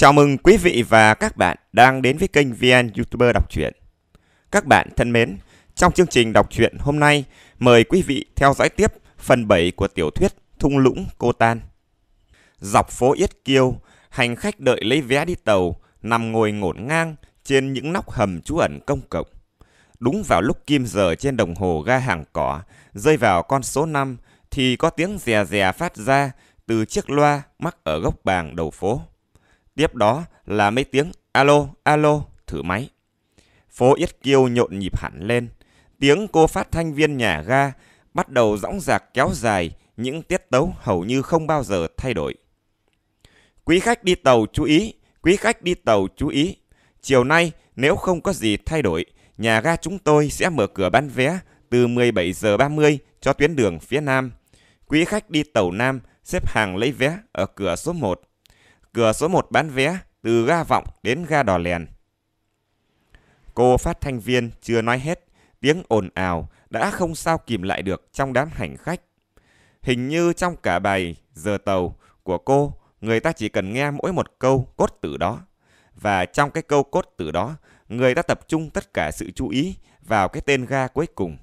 Chào mừng quý vị và các bạn đang đến với kênh VN YouTuber đọc truyện. Các bạn thân mến, trong chương trình đọc truyện hôm nay, mời quý vị theo dõi tiếp phần 7 của tiểu thuyết Thung lũng Cô Tan. Dọc phố Yết Kiêu, hành khách đợi lấy vé đi tàu, nằm ngồi ngổn ngang trên những nóc hầm trú ẩn công cộng. Đúng vào lúc kim giờ trên đồng hồ ga hàng cỏ rơi vào con số 5 thì có tiếng rè rè phát ra từ chiếc loa mắc ở góc bàn đầu phố. Tiếp đó là mấy tiếng alo, alo, thử máy. Phố Yết Kiêu nhộn nhịp hẳn lên. Tiếng cô phát thanh viên nhà ga bắt đầu dõng dạc kéo dài những tiết tấu hầu như không bao giờ thay đổi. Quý khách đi tàu chú ý, quý khách đi tàu chú ý. Chiều nay nếu không có gì thay đổi, nhà ga chúng tôi sẽ mở cửa bán vé từ 17 giờ 30 cho tuyến đường phía Nam. Quý khách đi tàu Nam xếp hàng lấy vé ở cửa số 1 cửa số 1 bán vé từ ga vọng đến ga đỏ lèn. Cô phát thanh viên chưa nói hết, tiếng ồn ào đã không sao kìm lại được trong đám hành khách. Hình như trong cả bài giờ tàu của cô, người ta chỉ cần nghe mỗi một câu cốt từ đó. Và trong cái câu cốt từ đó, người ta tập trung tất cả sự chú ý vào cái tên ga cuối cùng.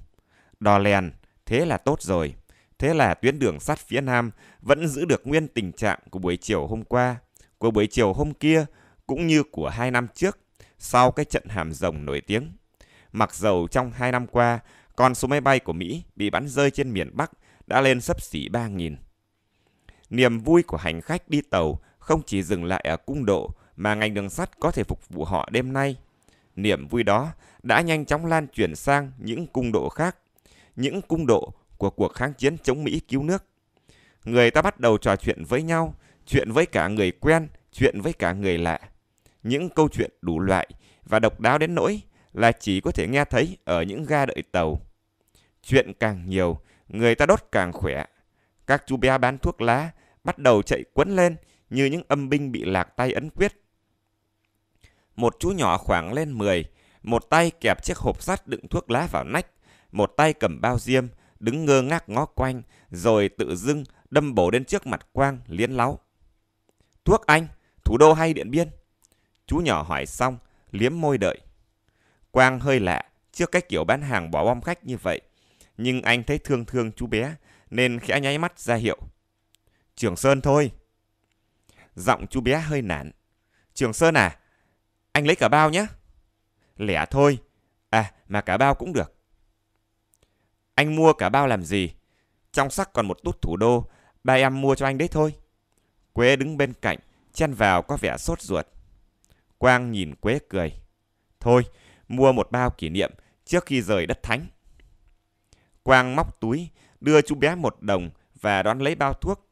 Đò lèn, thế là tốt rồi. Thế là tuyến đường sắt phía Nam vẫn giữ được nguyên tình trạng của buổi chiều hôm qua của buổi chiều hôm kia cũng như của hai năm trước sau cái trận hàm rồng nổi tiếng. Mặc dầu trong hai năm qua, con số máy bay của Mỹ bị bắn rơi trên miền Bắc đã lên sấp xỉ 3.000. Niềm vui của hành khách đi tàu không chỉ dừng lại ở cung độ mà ngành đường sắt có thể phục vụ họ đêm nay. Niềm vui đó đã nhanh chóng lan truyền sang những cung độ khác, những cung độ của cuộc kháng chiến chống Mỹ cứu nước. Người ta bắt đầu trò chuyện với nhau chuyện với cả người quen, chuyện với cả người lạ. Những câu chuyện đủ loại và độc đáo đến nỗi là chỉ có thể nghe thấy ở những ga đợi tàu. Chuyện càng nhiều, người ta đốt càng khỏe. Các chú bé bán thuốc lá bắt đầu chạy quấn lên như những âm binh bị lạc tay ấn quyết. Một chú nhỏ khoảng lên 10, một tay kẹp chiếc hộp sắt đựng thuốc lá vào nách, một tay cầm bao diêm, đứng ngơ ngác ngó quanh, rồi tự dưng đâm bổ đến trước mặt Quang liến láo. Thuốc Anh, thủ đô hay Điện Biên? Chú nhỏ hỏi xong, liếm môi đợi. Quang hơi lạ trước cách kiểu bán hàng bỏ bom khách như vậy, nhưng anh thấy thương thương chú bé nên khẽ nháy mắt ra hiệu. Trường Sơn thôi. Giọng chú bé hơi nản. Trường Sơn à, anh lấy cả bao nhé. Lẻ thôi. À, mà cả bao cũng được. Anh mua cả bao làm gì? Trong sắc còn một tút thủ đô, ba em mua cho anh đấy thôi. Quế đứng bên cạnh, chen vào có vẻ sốt ruột. Quang nhìn Quế cười. Thôi, mua một bao kỷ niệm trước khi rời đất thánh. Quang móc túi, đưa chú bé một đồng và đón lấy bao thuốc.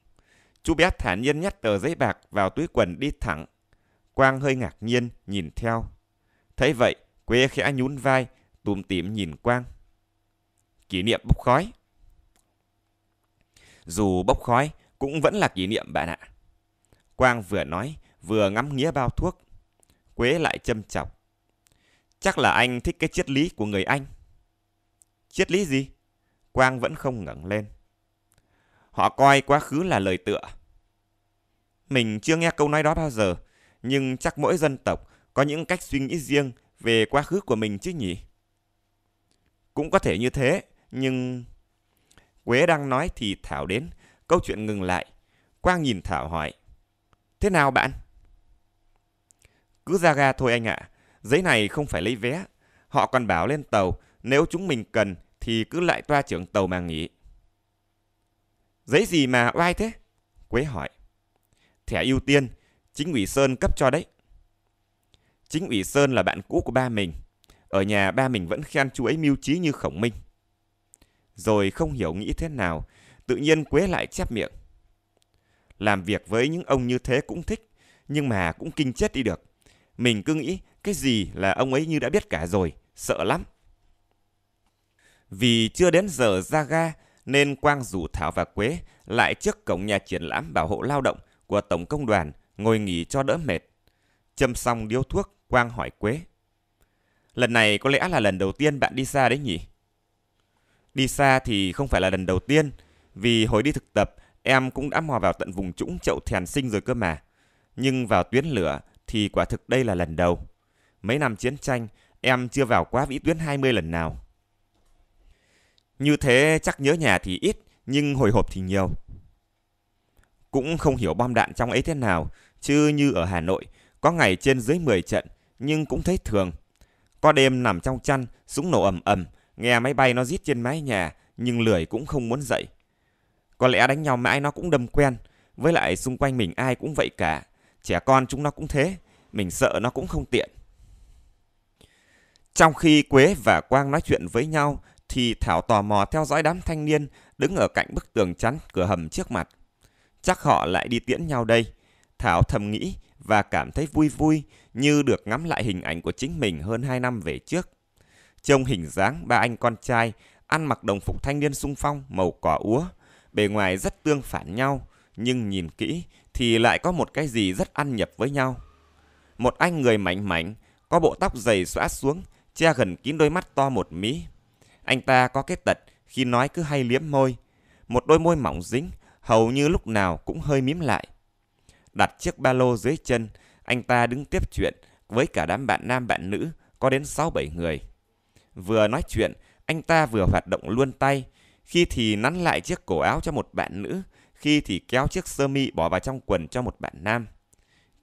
Chú bé thản nhiên nhét tờ giấy bạc vào túi quần đi thẳng. Quang hơi ngạc nhiên, nhìn theo. Thấy vậy, Quế khẽ nhún vai, tùm tìm nhìn Quang. Kỷ niệm bốc khói. Dù bốc khói, cũng vẫn là kỷ niệm bạn ạ. Quang vừa nói, vừa ngắm nghĩa bao thuốc. Quế lại châm chọc. Chắc là anh thích cái triết lý của người Anh. Triết lý gì? Quang vẫn không ngẩng lên. Họ coi quá khứ là lời tựa. Mình chưa nghe câu nói đó bao giờ, nhưng chắc mỗi dân tộc có những cách suy nghĩ riêng về quá khứ của mình chứ nhỉ? Cũng có thể như thế, nhưng... Quế đang nói thì Thảo đến, câu chuyện ngừng lại. Quang nhìn Thảo hỏi. Thế nào bạn? Cứ ra ga thôi anh ạ. À. Giấy này không phải lấy vé. Họ còn bảo lên tàu, nếu chúng mình cần thì cứ lại toa trưởng tàu mà nghỉ. Giấy gì mà oai thế? Quế hỏi. Thẻ ưu tiên, chính ủy Sơn cấp cho đấy. Chính ủy Sơn là bạn cũ của ba mình. Ở nhà ba mình vẫn khen chú ấy mưu trí như khổng minh. Rồi không hiểu nghĩ thế nào, tự nhiên Quế lại chép miệng. Làm việc với những ông như thế cũng thích, nhưng mà cũng kinh chết đi được. Mình cứ nghĩ cái gì là ông ấy như đã biết cả rồi, sợ lắm. Vì chưa đến giờ ra ga nên Quang rủ Thảo và Quế lại trước cổng nhà triển lãm bảo hộ lao động của Tổng Công đoàn ngồi nghỉ cho đỡ mệt. Châm xong điếu thuốc, Quang hỏi Quế. Lần này có lẽ là lần đầu tiên bạn đi xa đấy nhỉ? Đi xa thì không phải là lần đầu tiên, vì hồi đi thực tập Em cũng đã mò vào tận vùng trũng chậu thèn sinh rồi cơ mà. Nhưng vào tuyến lửa thì quả thực đây là lần đầu. Mấy năm chiến tranh, em chưa vào quá vĩ tuyến 20 lần nào. Như thế chắc nhớ nhà thì ít, nhưng hồi hộp thì nhiều. Cũng không hiểu bom đạn trong ấy thế nào, chứ như ở Hà Nội, có ngày trên dưới 10 trận, nhưng cũng thấy thường. Có đêm nằm trong chăn, súng nổ ầm ầm, nghe máy bay nó rít trên mái nhà, nhưng lười cũng không muốn dậy. Có lẽ đánh nhau mãi nó cũng đâm quen, với lại xung quanh mình ai cũng vậy cả. Trẻ con chúng nó cũng thế, mình sợ nó cũng không tiện. Trong khi Quế và Quang nói chuyện với nhau, thì Thảo tò mò theo dõi đám thanh niên đứng ở cạnh bức tường chắn cửa hầm trước mặt. Chắc họ lại đi tiễn nhau đây. Thảo thầm nghĩ và cảm thấy vui vui như được ngắm lại hình ảnh của chính mình hơn 2 năm về trước. Trông hình dáng ba anh con trai ăn mặc đồng phục thanh niên sung phong màu cỏ úa, bề ngoài rất tương phản nhau, nhưng nhìn kỹ thì lại có một cái gì rất ăn nhập với nhau. Một anh người mảnh mảnh, có bộ tóc dày xõa xuống, che gần kín đôi mắt to một mí. Anh ta có cái tật khi nói cứ hay liếm môi, một đôi môi mỏng dính, hầu như lúc nào cũng hơi mím lại. Đặt chiếc ba lô dưới chân, anh ta đứng tiếp chuyện với cả đám bạn nam bạn nữ có đến sáu bảy người. Vừa nói chuyện, anh ta vừa hoạt động luôn tay, khi thì nắn lại chiếc cổ áo cho một bạn nữ, khi thì kéo chiếc sơ mi bỏ vào trong quần cho một bạn nam.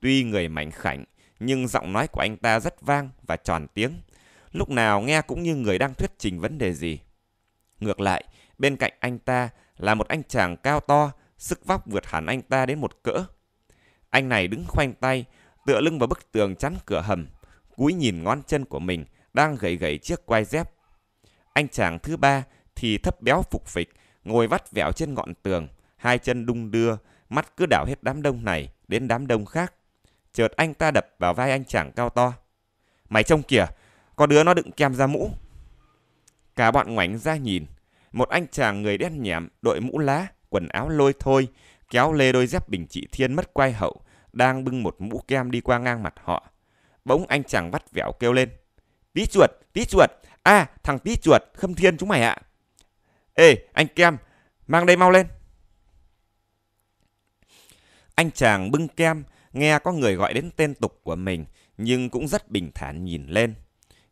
Tuy người mảnh khảnh, nhưng giọng nói của anh ta rất vang và tròn tiếng, lúc nào nghe cũng như người đang thuyết trình vấn đề gì. Ngược lại, bên cạnh anh ta là một anh chàng cao to, sức vóc vượt hẳn anh ta đến một cỡ. Anh này đứng khoanh tay, tựa lưng vào bức tường chắn cửa hầm, cúi nhìn ngón chân của mình đang gầy gầy chiếc quai dép. Anh chàng thứ ba thì thấp béo phục phịch, ngồi vắt vẻo trên ngọn tường, hai chân đung đưa, mắt cứ đảo hết đám đông này đến đám đông khác. Chợt anh ta đập vào vai anh chàng cao to. Mày trông kìa, có đứa nó đựng kem ra mũ. Cả bọn ngoảnh ra nhìn, một anh chàng người đen nhẹm, đội mũ lá, quần áo lôi thôi, kéo lê đôi dép bình trị thiên mất quay hậu, đang bưng một mũ kem đi qua ngang mặt họ. Bỗng anh chàng vắt vẻo kêu lên. Tí chuột, tí chuột, a à, thằng tí chuột, khâm thiên chúng mày ạ. À. Ê, anh Kem, mang đây mau lên. Anh chàng bưng kem, nghe có người gọi đến tên tục của mình, nhưng cũng rất bình thản nhìn lên.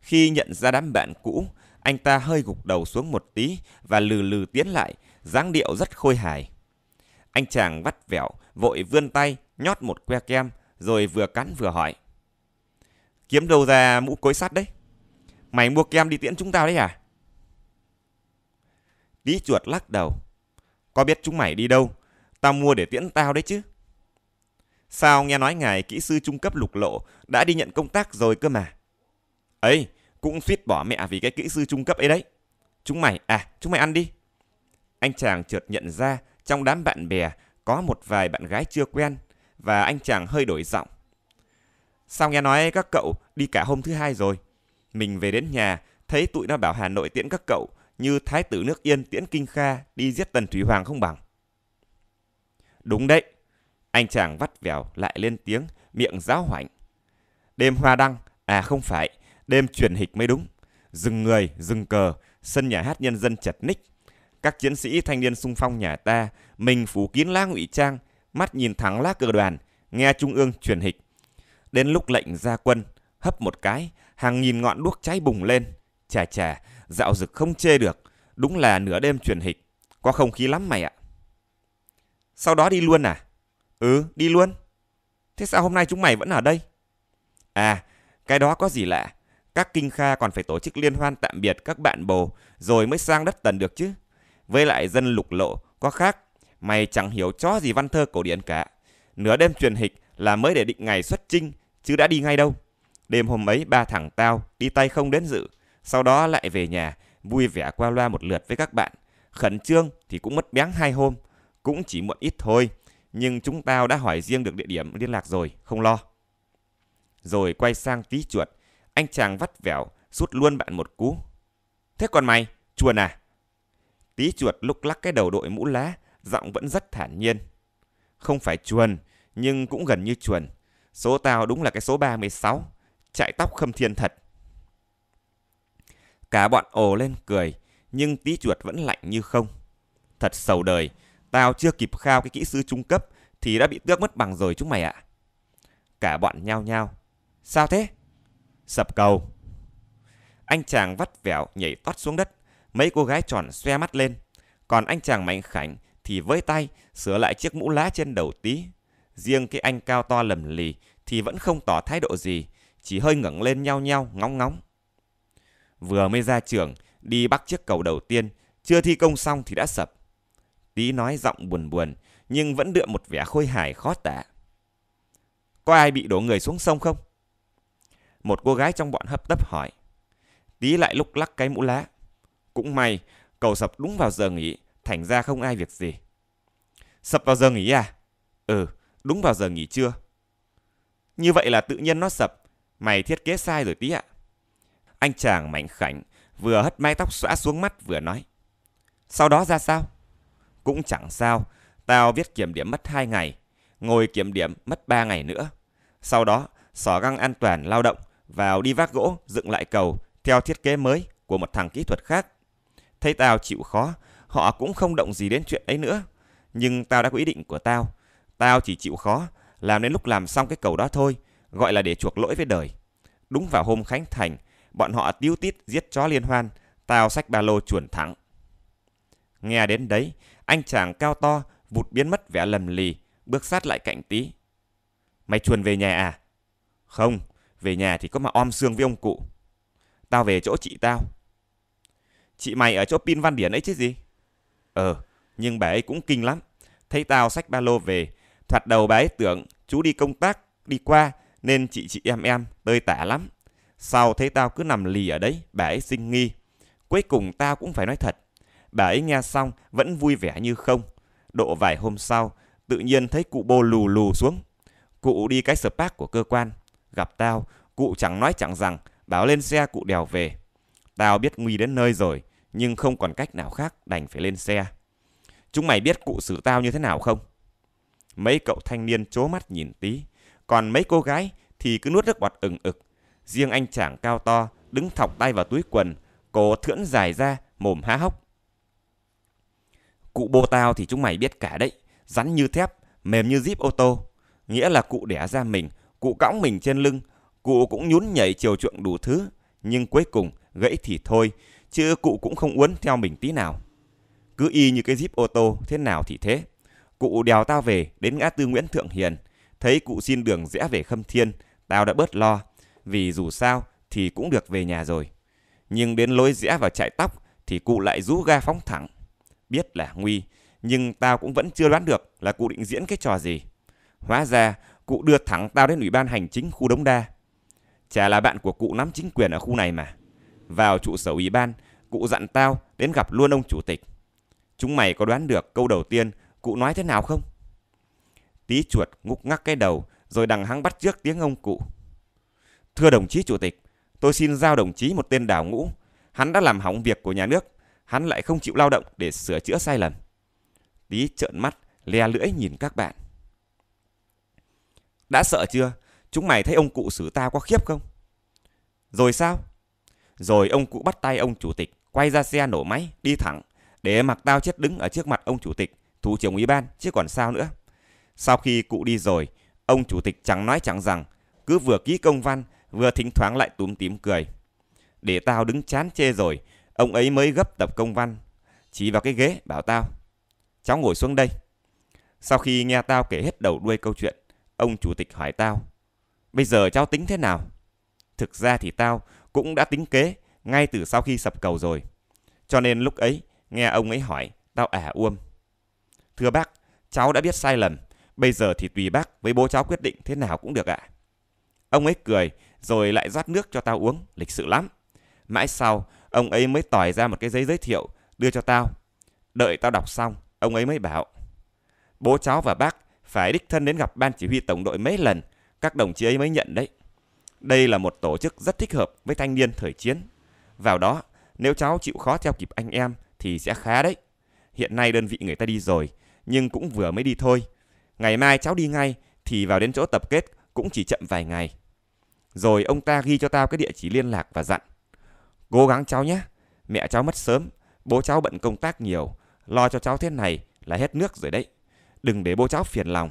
Khi nhận ra đám bạn cũ, anh ta hơi gục đầu xuống một tí và lừ lừ tiến lại, dáng điệu rất khôi hài. Anh chàng vắt vẻo, vội vươn tay, nhót một que kem, rồi vừa cắn vừa hỏi. Kiếm đâu ra mũ cối sắt đấy? Mày mua kem đi tiễn chúng tao đấy à? Lý chuột lắc đầu. Có biết chúng mày đi đâu? Tao mua để tiễn tao đấy chứ. Sao nghe nói ngài kỹ sư trung cấp lục lộ đã đi nhận công tác rồi cơ mà. ấy cũng suýt bỏ mẹ vì cái kỹ sư trung cấp ấy đấy. Chúng mày, à, chúng mày ăn đi. Anh chàng chợt nhận ra trong đám bạn bè có một vài bạn gái chưa quen và anh chàng hơi đổi giọng. Sao nghe nói các cậu đi cả hôm thứ hai rồi? Mình về đến nhà, thấy tụi nó bảo Hà Nội tiễn các cậu như thái tử nước Yên Tiễn Kinh Kha đi giết Tần Thủy Hoàng không bằng. Đúng đấy, anh chàng vắt vẻo lại lên tiếng, miệng giáo hoảnh. Đêm hoa đăng, à không phải, đêm truyền hịch mới đúng. Dừng người, dừng cờ, sân nhà hát nhân dân chật ních. Các chiến sĩ thanh niên sung phong nhà ta, mình phủ kín lá ngụy trang, mắt nhìn thẳng lá cờ đoàn, nghe trung ương truyền hịch. Đến lúc lệnh ra quân, hấp một cái, hàng nghìn ngọn đuốc cháy bùng lên. Chà chà, dạo dực không chê được, đúng là nửa đêm truyền hịch, có không khí lắm mày ạ. Sau đó đi luôn à? Ừ, đi luôn. Thế sao hôm nay chúng mày vẫn ở đây? À, cái đó có gì lạ. Các kinh kha còn phải tổ chức liên hoan tạm biệt các bạn bồ rồi mới sang đất tần được chứ. Với lại dân lục lộ, có khác. Mày chẳng hiểu chó gì văn thơ cổ điển cả. Nửa đêm truyền hịch là mới để định ngày xuất trinh, chứ đã đi ngay đâu. Đêm hôm ấy ba thằng tao đi tay không đến dự, sau đó lại về nhà vui vẻ qua loa một lượt với các bạn. Khẩn trương thì cũng mất béng hai hôm, cũng chỉ muộn ít thôi, nhưng chúng tao đã hỏi riêng được địa điểm liên lạc rồi, không lo. Rồi quay sang tí chuột, anh chàng vắt vẻo, sút luôn bạn một cú. Thế còn mày, chuồn à? Tí chuột lúc lắc cái đầu đội mũ lá, giọng vẫn rất thản nhiên. Không phải chuồn, nhưng cũng gần như chuồn. Số tao đúng là cái số 36, chạy tóc khâm thiên thật. Cả bọn ồ lên cười, nhưng tí chuột vẫn lạnh như không. Thật sầu đời, tao chưa kịp khao cái kỹ sư trung cấp thì đã bị tước mất bằng rồi chúng mày ạ. À. Cả bọn nhao nhao. Sao thế? Sập cầu. Anh chàng vắt vẻo nhảy toát xuống đất, mấy cô gái tròn xoe mắt lên. Còn anh chàng mạnh khảnh thì với tay sửa lại chiếc mũ lá trên đầu tí. Riêng cái anh cao to lầm lì thì vẫn không tỏ thái độ gì, chỉ hơi ngẩng lên nhao nhao ngóng ngóng vừa mới ra trường, đi bắc chiếc cầu đầu tiên, chưa thi công xong thì đã sập. tý nói giọng buồn buồn, nhưng vẫn đượm một vẻ khôi hài khó tả. Có ai bị đổ người xuống sông không? Một cô gái trong bọn hấp tấp hỏi. tý lại lúc lắc cái mũ lá. Cũng may, cầu sập đúng vào giờ nghỉ, thành ra không ai việc gì. Sập vào giờ nghỉ à? Ừ, đúng vào giờ nghỉ trưa. Như vậy là tự nhiên nó sập. Mày thiết kế sai rồi tí ạ. À. Anh chàng mạnh khảnh vừa hất mái tóc xõa xuống mắt vừa nói. Sau đó ra sao? Cũng chẳng sao, tao viết kiểm điểm mất 2 ngày, ngồi kiểm điểm mất 3 ngày nữa. Sau đó, sở găng an toàn lao động vào đi vác gỗ dựng lại cầu theo thiết kế mới của một thằng kỹ thuật khác. Thấy tao chịu khó, họ cũng không động gì đến chuyện ấy nữa. Nhưng tao đã có ý định của tao. Tao chỉ chịu khó, làm đến lúc làm xong cái cầu đó thôi, gọi là để chuộc lỗi với đời. Đúng vào hôm khánh thành, bọn họ tiêu tít giết chó liên hoan, tao sách ba lô chuẩn thẳng. Nghe đến đấy, anh chàng cao to, vụt biến mất vẻ lầm lì, bước sát lại cạnh tí. Mày chuồn về nhà à? Không, về nhà thì có mà om xương với ông cụ. Tao về chỗ chị tao. Chị mày ở chỗ pin văn điển ấy chứ gì? Ờ, nhưng bà ấy cũng kinh lắm. Thấy tao xách ba lô về, thoạt đầu bà ấy tưởng chú đi công tác, đi qua, nên chị chị em em tơi tả lắm. Sau thấy tao cứ nằm lì ở đấy, bà ấy sinh nghi. Cuối cùng tao cũng phải nói thật. Bà ấy nghe xong vẫn vui vẻ như không. Độ vài hôm sau, tự nhiên thấy cụ bô lù lù xuống. Cụ đi cái spark của cơ quan. Gặp tao, cụ chẳng nói chẳng rằng, bảo lên xe cụ đèo về. Tao biết nguy đến nơi rồi, nhưng không còn cách nào khác đành phải lên xe. Chúng mày biết cụ xử tao như thế nào không? Mấy cậu thanh niên chố mắt nhìn tí, còn mấy cô gái thì cứ nuốt nước bọt ừng ực Riêng anh chàng cao to, đứng thọc tay vào túi quần, cổ thưỡn dài ra, mồm há hốc. Cụ bô tao thì chúng mày biết cả đấy, rắn như thép, mềm như zip ô tô. Nghĩa là cụ đẻ ra mình, cụ cõng mình trên lưng, cụ cũng nhún nhảy chiều chuộng đủ thứ, nhưng cuối cùng gãy thì thôi, chứ cụ cũng không uốn theo mình tí nào. Cứ y như cái zip ô tô, thế nào thì thế. Cụ đèo tao về đến ngã tư Nguyễn Thượng Hiền, thấy cụ xin đường rẽ về Khâm Thiên, tao đã bớt lo, vì dù sao thì cũng được về nhà rồi. Nhưng đến lối rẽ vào chạy tóc thì cụ lại rú ga phóng thẳng. Biết là nguy, nhưng tao cũng vẫn chưa đoán được là cụ định diễn cái trò gì. Hóa ra, cụ đưa thẳng tao đến ủy ban hành chính khu Đống Đa. Chả là bạn của cụ nắm chính quyền ở khu này mà. Vào trụ sở ủy ban, cụ dặn tao đến gặp luôn ông chủ tịch. Chúng mày có đoán được câu đầu tiên cụ nói thế nào không? Tí chuột ngúc ngắc cái đầu rồi đằng hắng bắt trước tiếng ông cụ. Thưa đồng chí chủ tịch, tôi xin giao đồng chí một tên đảo ngũ. Hắn đã làm hỏng việc của nhà nước, hắn lại không chịu lao động để sửa chữa sai lầm. Tí trợn mắt, le lưỡi nhìn các bạn. Đã sợ chưa? Chúng mày thấy ông cụ xử ta có khiếp không? Rồi sao? Rồi ông cụ bắt tay ông chủ tịch, quay ra xe nổ máy, đi thẳng, để mặc tao chết đứng ở trước mặt ông chủ tịch, thủ trưởng ủy ban, chứ còn sao nữa. Sau khi cụ đi rồi, ông chủ tịch chẳng nói chẳng rằng, cứ vừa ký công văn vừa thỉnh thoảng lại túm tím cười. Để tao đứng chán chê rồi, ông ấy mới gấp tập công văn. Chỉ vào cái ghế bảo tao, cháu ngồi xuống đây. Sau khi nghe tao kể hết đầu đuôi câu chuyện, ông chủ tịch hỏi tao, bây giờ cháu tính thế nào? Thực ra thì tao cũng đã tính kế ngay từ sau khi sập cầu rồi. Cho nên lúc ấy, nghe ông ấy hỏi, tao ả à Thưa bác, cháu đã biết sai lầm, bây giờ thì tùy bác với bố cháu quyết định thế nào cũng được ạ. À. Ông ấy cười rồi lại rót nước cho tao uống, lịch sự lắm. Mãi sau, ông ấy mới tỏi ra một cái giấy giới thiệu, đưa cho tao. Đợi tao đọc xong, ông ấy mới bảo. Bố cháu và bác phải đích thân đến gặp ban chỉ huy tổng đội mấy lần, các đồng chí ấy mới nhận đấy. Đây là một tổ chức rất thích hợp với thanh niên thời chiến. Vào đó, nếu cháu chịu khó theo kịp anh em thì sẽ khá đấy. Hiện nay đơn vị người ta đi rồi, nhưng cũng vừa mới đi thôi. Ngày mai cháu đi ngay thì vào đến chỗ tập kết cũng chỉ chậm vài ngày. Rồi ông ta ghi cho tao cái địa chỉ liên lạc và dặn. Cố gắng cháu nhé, mẹ cháu mất sớm, bố cháu bận công tác nhiều, lo cho cháu thế này là hết nước rồi đấy. Đừng để bố cháu phiền lòng.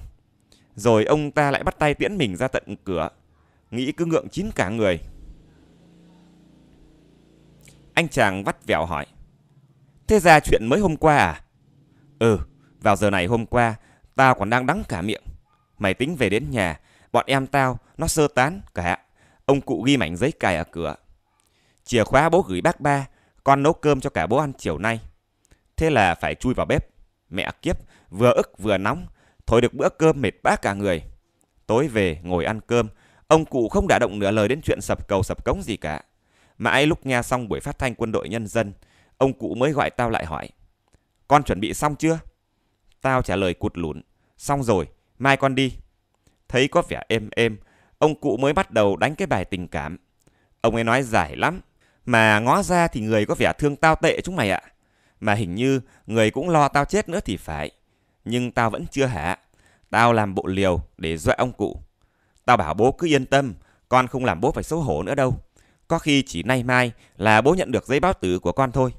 Rồi ông ta lại bắt tay tiễn mình ra tận cửa. Nghĩ cứ ngượng chín cả người. Anh chàng vắt vẻo hỏi. Thế ra chuyện mới hôm qua à? Ừ, vào giờ này hôm qua, tao còn đang đắng cả miệng. Mày tính về đến nhà, bọn em tao nó sơ tán cả. Ông cụ ghi mảnh giấy cài ở cửa. Chìa khóa bố gửi bác ba, con nấu cơm cho cả bố ăn chiều nay. Thế là phải chui vào bếp. Mẹ kiếp, vừa ức vừa nóng, thôi được bữa cơm mệt bác cả người. Tối về ngồi ăn cơm, ông cụ không đã động nửa lời đến chuyện sập cầu sập cống gì cả. Mãi lúc nghe xong buổi phát thanh quân đội nhân dân, ông cụ mới gọi tao lại hỏi. Con chuẩn bị xong chưa? Tao trả lời cụt lún, Xong rồi, mai con đi. Thấy có vẻ êm êm, ông cụ mới bắt đầu đánh cái bài tình cảm. Ông ấy nói giải lắm, mà ngó ra thì người có vẻ thương tao tệ chúng mày ạ. Mà hình như người cũng lo tao chết nữa thì phải. Nhưng tao vẫn chưa hả. Tao làm bộ liều để dọa ông cụ. Tao bảo bố cứ yên tâm, con không làm bố phải xấu hổ nữa đâu. Có khi chỉ nay mai là bố nhận được giấy báo tử của con thôi.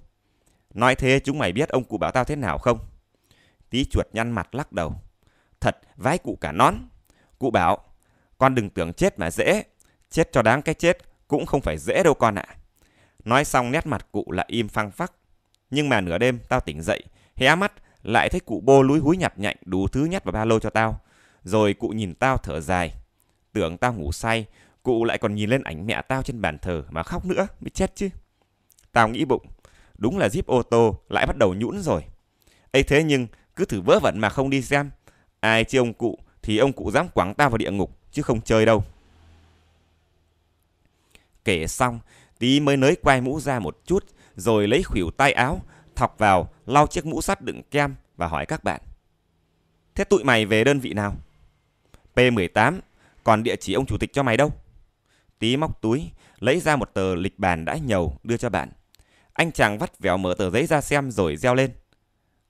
Nói thế chúng mày biết ông cụ bảo tao thế nào không? Tí chuột nhăn mặt lắc đầu. Thật vái cụ cả nón. Cụ bảo con đừng tưởng chết mà dễ, chết cho đáng cái chết cũng không phải dễ đâu con ạ. À. Nói xong nét mặt cụ lại im phăng phắc. Nhưng mà nửa đêm tao tỉnh dậy, hé mắt lại thấy cụ bô lúi húi nhặt nhạnh đủ thứ nhét vào ba lô cho tao. Rồi cụ nhìn tao thở dài. Tưởng tao ngủ say, cụ lại còn nhìn lên ảnh mẹ tao trên bàn thờ mà khóc nữa, mới chết chứ. Tao nghĩ bụng, đúng là jeep ô tô lại bắt đầu nhũn rồi. ấy thế nhưng cứ thử vớ vẩn mà không đi xem. Ai chứ ông cụ thì ông cụ dám quẳng tao vào địa ngục chứ không chơi đâu. Kể xong, tí mới nới quay mũ ra một chút, rồi lấy khuỷu tay áo, thọc vào, lau chiếc mũ sắt đựng kem và hỏi các bạn. Thế tụi mày về đơn vị nào? P18, còn địa chỉ ông chủ tịch cho mày đâu? Tí móc túi, lấy ra một tờ lịch bàn đã nhầu đưa cho bạn. Anh chàng vắt vẻo mở tờ giấy ra xem rồi reo lên.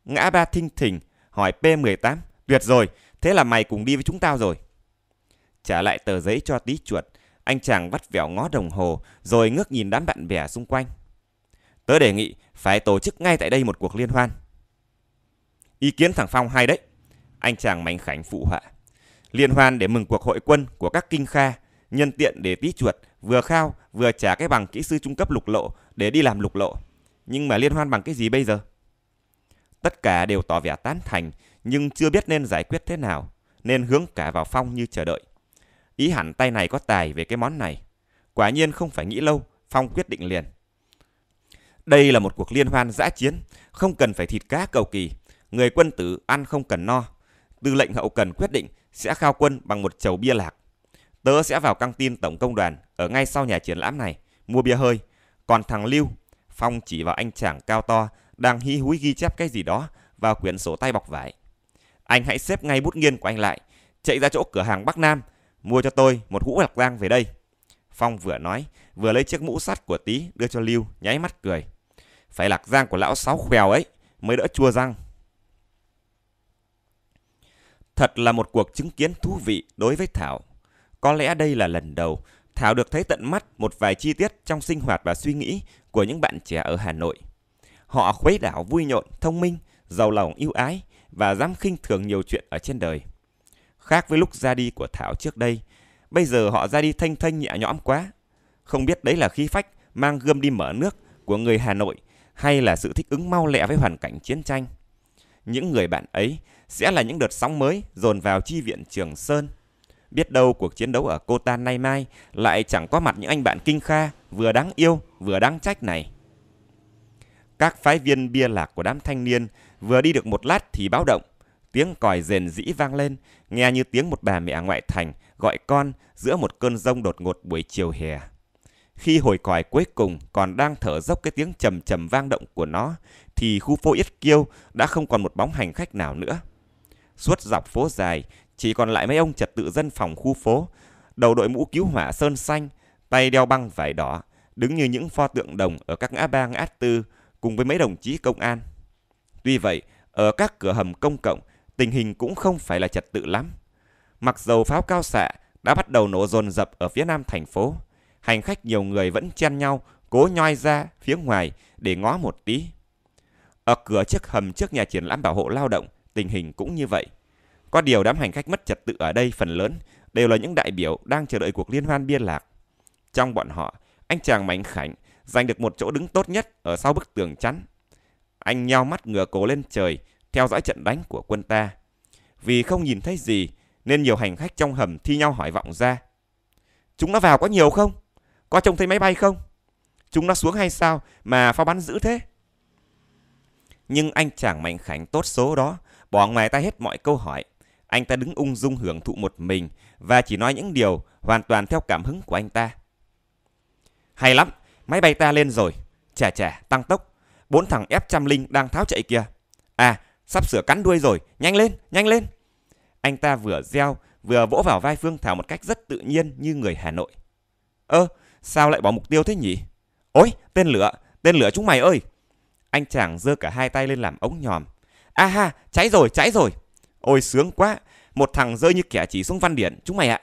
Ngã ba thinh thình, hỏi P18. Tuyệt rồi, thế là mày cùng đi với chúng tao rồi trả lại tờ giấy cho tí chuột, anh chàng vắt vẻo ngó đồng hồ rồi ngước nhìn đám bạn bè xung quanh. Tớ đề nghị phải tổ chức ngay tại đây một cuộc liên hoan. Ý kiến thằng Phong hay đấy. Anh chàng mảnh khảnh phụ họa. Liên hoan để mừng cuộc hội quân của các kinh kha, nhân tiện để tí chuột vừa khao vừa trả cái bằng kỹ sư trung cấp lục lộ để đi làm lục lộ. Nhưng mà liên hoan bằng cái gì bây giờ? Tất cả đều tỏ vẻ tán thành nhưng chưa biết nên giải quyết thế nào, nên hướng cả vào Phong như chờ đợi. Ý hẳn tay này có tài về cái món này. Quả nhiên không phải nghĩ lâu, Phong quyết định liền. Đây là một cuộc liên hoan dã chiến, không cần phải thịt cá cầu kỳ. Người quân tử ăn không cần no. Tư lệnh hậu cần quyết định sẽ khao quân bằng một chầu bia lạc. Tớ sẽ vào căng tin tổng công đoàn ở ngay sau nhà triển lãm này, mua bia hơi. Còn thằng Lưu, Phong chỉ vào anh chàng cao to đang hí húi ghi chép cái gì đó vào quyển sổ tay bọc vải. Anh hãy xếp ngay bút nghiên của anh lại, chạy ra chỗ cửa hàng Bắc Nam Mua cho tôi một hũ lạc giang về đây. Phong vừa nói, vừa lấy chiếc mũ sắt của tí đưa cho Lưu, nháy mắt cười. Phải lạc giang của lão sáu khèo ấy, mới đỡ chua răng. Thật là một cuộc chứng kiến thú vị đối với Thảo. Có lẽ đây là lần đầu Thảo được thấy tận mắt một vài chi tiết trong sinh hoạt và suy nghĩ của những bạn trẻ ở Hà Nội. Họ khuấy đảo vui nhộn, thông minh, giàu lòng yêu ái và dám khinh thường nhiều chuyện ở trên đời. Khác với lúc ra đi của Thảo trước đây, bây giờ họ ra đi thanh thanh nhẹ nhõm quá. Không biết đấy là khí phách mang gươm đi mở nước của người Hà Nội hay là sự thích ứng mau lẹ với hoàn cảnh chiến tranh. Những người bạn ấy sẽ là những đợt sóng mới dồn vào chi viện Trường Sơn. Biết đâu cuộc chiến đấu ở Cô Tan nay mai lại chẳng có mặt những anh bạn kinh kha vừa đáng yêu vừa đáng trách này. Các phái viên bia lạc của đám thanh niên vừa đi được một lát thì báo động tiếng còi rền rĩ vang lên, nghe như tiếng một bà mẹ ngoại thành gọi con giữa một cơn rông đột ngột buổi chiều hè. Khi hồi còi cuối cùng còn đang thở dốc cái tiếng trầm trầm vang động của nó, thì khu phố Yết Kiêu đã không còn một bóng hành khách nào nữa. Suốt dọc phố dài, chỉ còn lại mấy ông trật tự dân phòng khu phố, đầu đội mũ cứu hỏa sơn xanh, tay đeo băng vải đỏ, đứng như những pho tượng đồng ở các ngã ba ngã tư cùng với mấy đồng chí công an. Tuy vậy, ở các cửa hầm công cộng tình hình cũng không phải là trật tự lắm. Mặc dầu pháo cao xạ đã bắt đầu nổ dồn dập ở phía nam thành phố, hành khách nhiều người vẫn chen nhau cố nhoi ra phía ngoài để ngó một tí. Ở cửa chiếc hầm trước nhà triển lãm bảo hộ lao động, tình hình cũng như vậy. Có điều đám hành khách mất trật tự ở đây phần lớn đều là những đại biểu đang chờ đợi cuộc liên hoan biên lạc. Trong bọn họ, anh chàng mảnh khảnh giành được một chỗ đứng tốt nhất ở sau bức tường chắn. Anh nheo mắt ngửa cổ lên trời, theo dõi trận đánh của quân ta. Vì không nhìn thấy gì nên nhiều hành khách trong hầm thi nhau hỏi vọng ra. Chúng nó vào có nhiều không? Có trông thấy máy bay không? Chúng nó xuống hay sao mà pháo bắn dữ thế? Nhưng anh chàng mạnh khảnh tốt số đó bỏ ngoài tay hết mọi câu hỏi. Anh ta đứng ung dung hưởng thụ một mình và chỉ nói những điều hoàn toàn theo cảm hứng của anh ta. Hay lắm, máy bay ta lên rồi. Chà chà, tăng tốc. Bốn thằng F-100 đang tháo chạy kìa. À, sắp sửa cắn đuôi rồi, nhanh lên, nhanh lên. Anh ta vừa reo, vừa vỗ vào vai Phương Thảo một cách rất tự nhiên như người Hà Nội. Ơ, ờ, sao lại bỏ mục tiêu thế nhỉ? Ôi, tên lửa, tên lửa chúng mày ơi! Anh chàng giơ cả hai tay lên làm ống nhòm. A ha, cháy rồi, cháy rồi! Ôi sướng quá, một thằng rơi như kẻ chỉ xuống văn điển, chúng mày ạ.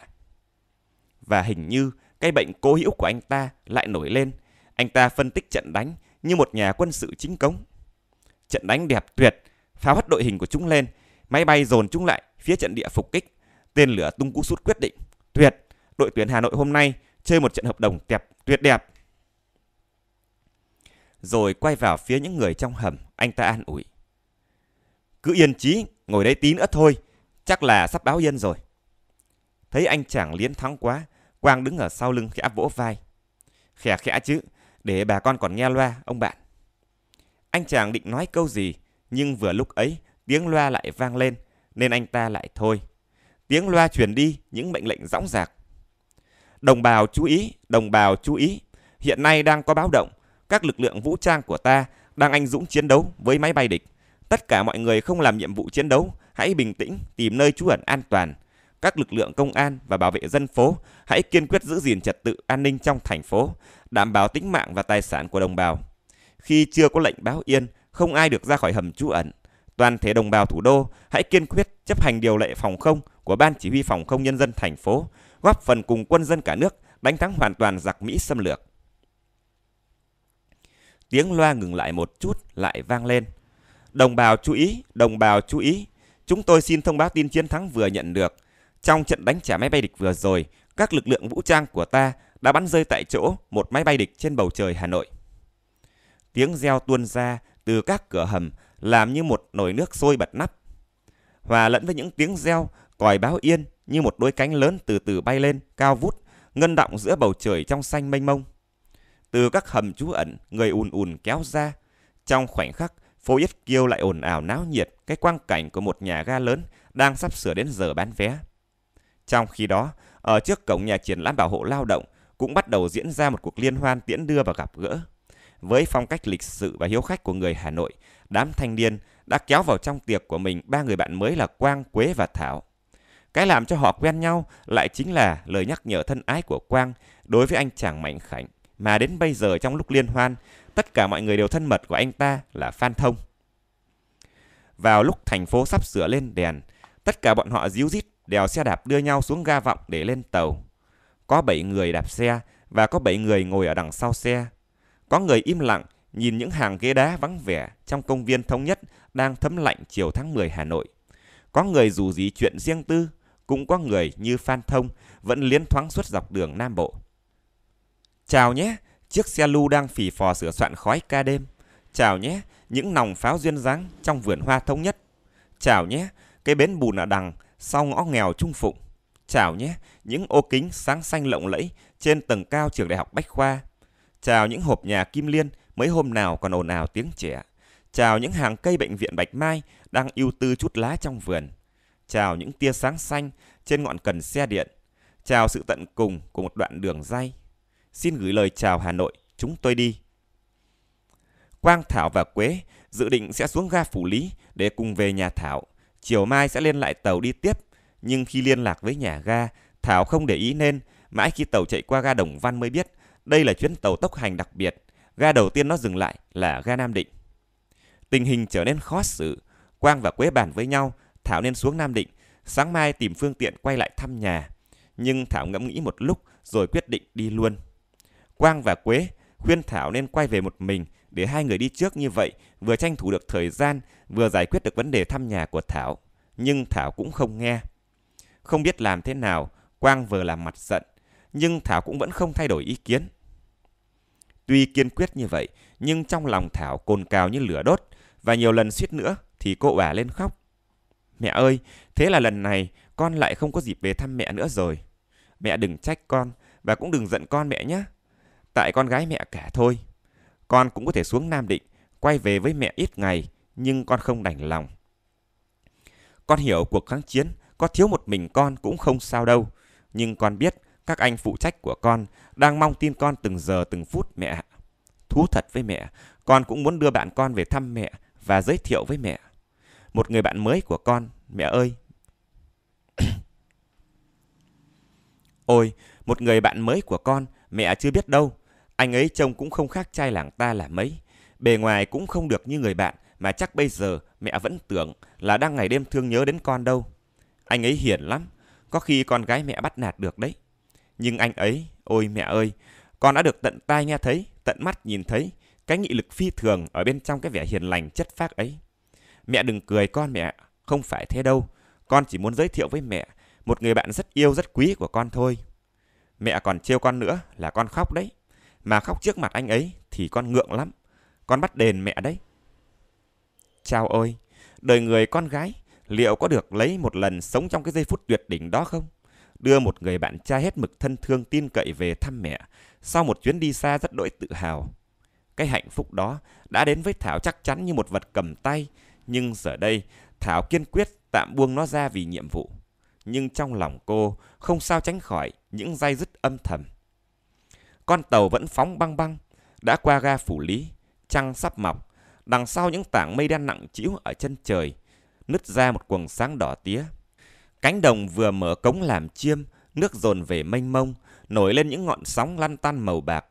Và hình như cái bệnh cố hữu của anh ta lại nổi lên. Anh ta phân tích trận đánh như một nhà quân sự chính cống. Trận đánh đẹp tuyệt, phá hất đội hình của chúng lên, máy bay dồn chúng lại phía trận địa phục kích, tên lửa tung cú sút quyết định. Tuyệt, đội tuyển Hà Nội hôm nay chơi một trận hợp đồng đẹp tuyệt đẹp. Rồi quay vào phía những người trong hầm, anh ta an ủi. Cứ yên chí, ngồi đấy tí nữa thôi, chắc là sắp báo yên rồi. Thấy anh chàng liến thắng quá, Quang đứng ở sau lưng khẽ vỗ vai. Khẽ khẽ chứ, để bà con còn nghe loa, ông bạn. Anh chàng định nói câu gì, nhưng vừa lúc ấy tiếng loa lại vang lên nên anh ta lại thôi. Tiếng loa truyền đi những mệnh lệnh rõng rạc. Đồng bào chú ý, đồng bào chú ý, hiện nay đang có báo động, các lực lượng vũ trang của ta đang anh dũng chiến đấu với máy bay địch. Tất cả mọi người không làm nhiệm vụ chiến đấu, hãy bình tĩnh tìm nơi trú ẩn an toàn. Các lực lượng công an và bảo vệ dân phố hãy kiên quyết giữ gìn trật tự an ninh trong thành phố, đảm bảo tính mạng và tài sản của đồng bào. Khi chưa có lệnh báo yên, không ai được ra khỏi hầm trú ẩn. Toàn thể đồng bào thủ đô hãy kiên quyết chấp hành điều lệ phòng không của Ban Chỉ huy Phòng không Nhân dân thành phố, góp phần cùng quân dân cả nước đánh thắng hoàn toàn giặc Mỹ xâm lược. Tiếng loa ngừng lại một chút lại vang lên. Đồng bào chú ý, đồng bào chú ý, chúng tôi xin thông báo tin chiến thắng vừa nhận được. Trong trận đánh trả máy bay địch vừa rồi, các lực lượng vũ trang của ta đã bắn rơi tại chỗ một máy bay địch trên bầu trời Hà Nội. Tiếng reo tuôn ra từ các cửa hầm làm như một nồi nước sôi bật nắp. Hòa lẫn với những tiếng reo, còi báo yên như một đôi cánh lớn từ từ bay lên, cao vút, ngân động giữa bầu trời trong xanh mênh mông. Từ các hầm trú ẩn, người ùn ùn kéo ra. Trong khoảnh khắc, phố Yết Kiêu lại ồn ào náo nhiệt cái quang cảnh của một nhà ga lớn đang sắp sửa đến giờ bán vé. Trong khi đó, ở trước cổng nhà triển lãm bảo hộ lao động cũng bắt đầu diễn ra một cuộc liên hoan tiễn đưa và gặp gỡ. Với phong cách lịch sự và hiếu khách của người Hà Nội, đám thanh niên đã kéo vào trong tiệc của mình ba người bạn mới là Quang, Quế và Thảo. Cái làm cho họ quen nhau lại chính là lời nhắc nhở thân ái của Quang đối với anh chàng Mạnh Khảnh mà đến bây giờ trong lúc liên hoan, tất cả mọi người đều thân mật của anh ta là Phan Thông. Vào lúc thành phố sắp sửa lên đèn, tất cả bọn họ díu dít đèo xe đạp đưa nhau xuống ga vọng để lên tàu. Có 7 người đạp xe và có 7 người ngồi ở đằng sau xe. Có người im lặng nhìn những hàng ghế đá vắng vẻ trong công viên thống nhất đang thấm lạnh chiều tháng 10 Hà Nội. Có người dù gì chuyện riêng tư, cũng có người như Phan Thông vẫn liến thoáng suốt dọc đường Nam Bộ. Chào nhé, chiếc xe lu đang phì phò sửa soạn khói ca đêm. Chào nhé, những nòng pháo duyên dáng trong vườn hoa thống nhất. Chào nhé, cái bến bùn ở đằng sau ngõ nghèo trung phụng. Chào nhé, những ô kính sáng xanh lộng lẫy trên tầng cao trường đại học Bách Khoa chào những hộp nhà kim liên mấy hôm nào còn ồn ào tiếng trẻ, chào những hàng cây bệnh viện Bạch Mai đang ưu tư chút lá trong vườn, chào những tia sáng xanh trên ngọn cần xe điện, chào sự tận cùng của một đoạn đường dây. Xin gửi lời chào Hà Nội, chúng tôi đi. Quang Thảo và Quế dự định sẽ xuống ga Phủ Lý để cùng về nhà Thảo. Chiều mai sẽ lên lại tàu đi tiếp, nhưng khi liên lạc với nhà ga, Thảo không để ý nên mãi khi tàu chạy qua ga Đồng Văn mới biết đây là chuyến tàu tốc hành đặc biệt, ga đầu tiên nó dừng lại là ga Nam Định. Tình hình trở nên khó xử, Quang và Quế bàn với nhau, Thảo nên xuống Nam Định, sáng mai tìm phương tiện quay lại thăm nhà. Nhưng Thảo ngẫm nghĩ một lúc rồi quyết định đi luôn. Quang và Quế khuyên Thảo nên quay về một mình để hai người đi trước như vậy vừa tranh thủ được thời gian vừa giải quyết được vấn đề thăm nhà của Thảo. Nhưng Thảo cũng không nghe. Không biết làm thế nào, Quang vừa làm mặt giận, nhưng Thảo cũng vẫn không thay đổi ý kiến. Tuy kiên quyết như vậy, nhưng trong lòng Thảo cồn cào như lửa đốt, và nhiều lần suýt nữa thì cô bà lên khóc. Mẹ ơi, thế là lần này con lại không có dịp về thăm mẹ nữa rồi. Mẹ đừng trách con và cũng đừng giận con mẹ nhé. Tại con gái mẹ cả thôi. Con cũng có thể xuống Nam Định, quay về với mẹ ít ngày, nhưng con không đành lòng. Con hiểu cuộc kháng chiến có thiếu một mình con cũng không sao đâu, nhưng con biết các anh phụ trách của con đang mong tin con từng giờ từng phút mẹ ạ. Thú thật với mẹ, con cũng muốn đưa bạn con về thăm mẹ và giới thiệu với mẹ. Một người bạn mới của con, mẹ ơi. Ôi, một người bạn mới của con, mẹ chưa biết đâu. Anh ấy trông cũng không khác trai làng ta là mấy. Bề ngoài cũng không được như người bạn mà chắc bây giờ mẹ vẫn tưởng là đang ngày đêm thương nhớ đến con đâu. Anh ấy hiền lắm, có khi con gái mẹ bắt nạt được đấy. Nhưng anh ấy, ôi mẹ ơi, con đã được tận tai nghe thấy, tận mắt nhìn thấy cái nghị lực phi thường ở bên trong cái vẻ hiền lành chất phác ấy. Mẹ đừng cười con mẹ, không phải thế đâu. Con chỉ muốn giới thiệu với mẹ một người bạn rất yêu rất quý của con thôi. Mẹ còn trêu con nữa là con khóc đấy. Mà khóc trước mặt anh ấy thì con ngượng lắm. Con bắt đền mẹ đấy. Chào ơi, đời người con gái liệu có được lấy một lần sống trong cái giây phút tuyệt đỉnh đó không? đưa một người bạn trai hết mực thân thương tin cậy về thăm mẹ sau một chuyến đi xa rất đỗi tự hào. Cái hạnh phúc đó đã đến với Thảo chắc chắn như một vật cầm tay, nhưng giờ đây Thảo kiên quyết tạm buông nó ra vì nhiệm vụ. Nhưng trong lòng cô không sao tránh khỏi những dây dứt âm thầm. Con tàu vẫn phóng băng băng, đã qua ga phủ lý, trăng sắp mọc, đằng sau những tảng mây đen nặng chĩu ở chân trời, nứt ra một quầng sáng đỏ tía. Cánh đồng vừa mở cống làm chiêm, nước dồn về mênh mông, nổi lên những ngọn sóng lăn tăn màu bạc.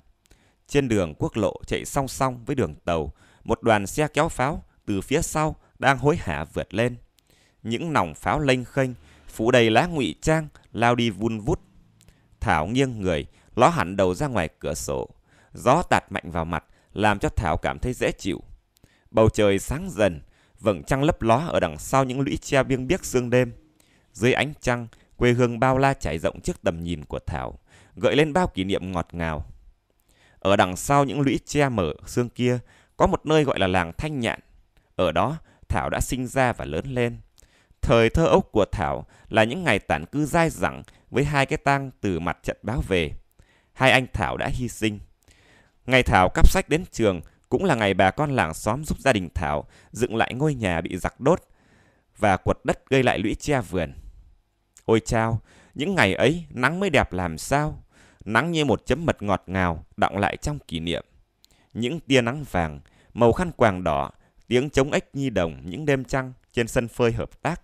Trên đường quốc lộ chạy song song với đường tàu, một đoàn xe kéo pháo từ phía sau đang hối hả vượt lên. Những nòng pháo lênh khênh, phủ đầy lá ngụy trang, lao đi vun vút. Thảo nghiêng người, ló hẳn đầu ra ngoài cửa sổ. Gió tạt mạnh vào mặt, làm cho Thảo cảm thấy dễ chịu. Bầu trời sáng dần, vầng trăng lấp ló ở đằng sau những lũy tre biêng biếc sương đêm. Dưới ánh trăng, quê hương bao la trải rộng trước tầm nhìn của Thảo, gợi lên bao kỷ niệm ngọt ngào. Ở đằng sau những lũy tre mở xương kia, có một nơi gọi là làng Thanh Nhạn. Ở đó, Thảo đã sinh ra và lớn lên. Thời thơ ấu của Thảo là những ngày tản cư dai dẳng với hai cái tang từ mặt trận báo về. Hai anh Thảo đã hy sinh. Ngày Thảo cắp sách đến trường cũng là ngày bà con làng xóm giúp gia đình Thảo dựng lại ngôi nhà bị giặc đốt và quật đất gây lại lũy tre vườn. Ôi chao, những ngày ấy nắng mới đẹp làm sao. Nắng như một chấm mật ngọt ngào đọng lại trong kỷ niệm. Những tia nắng vàng, màu khăn quàng đỏ, tiếng chống ếch nhi đồng những đêm trăng trên sân phơi hợp tác.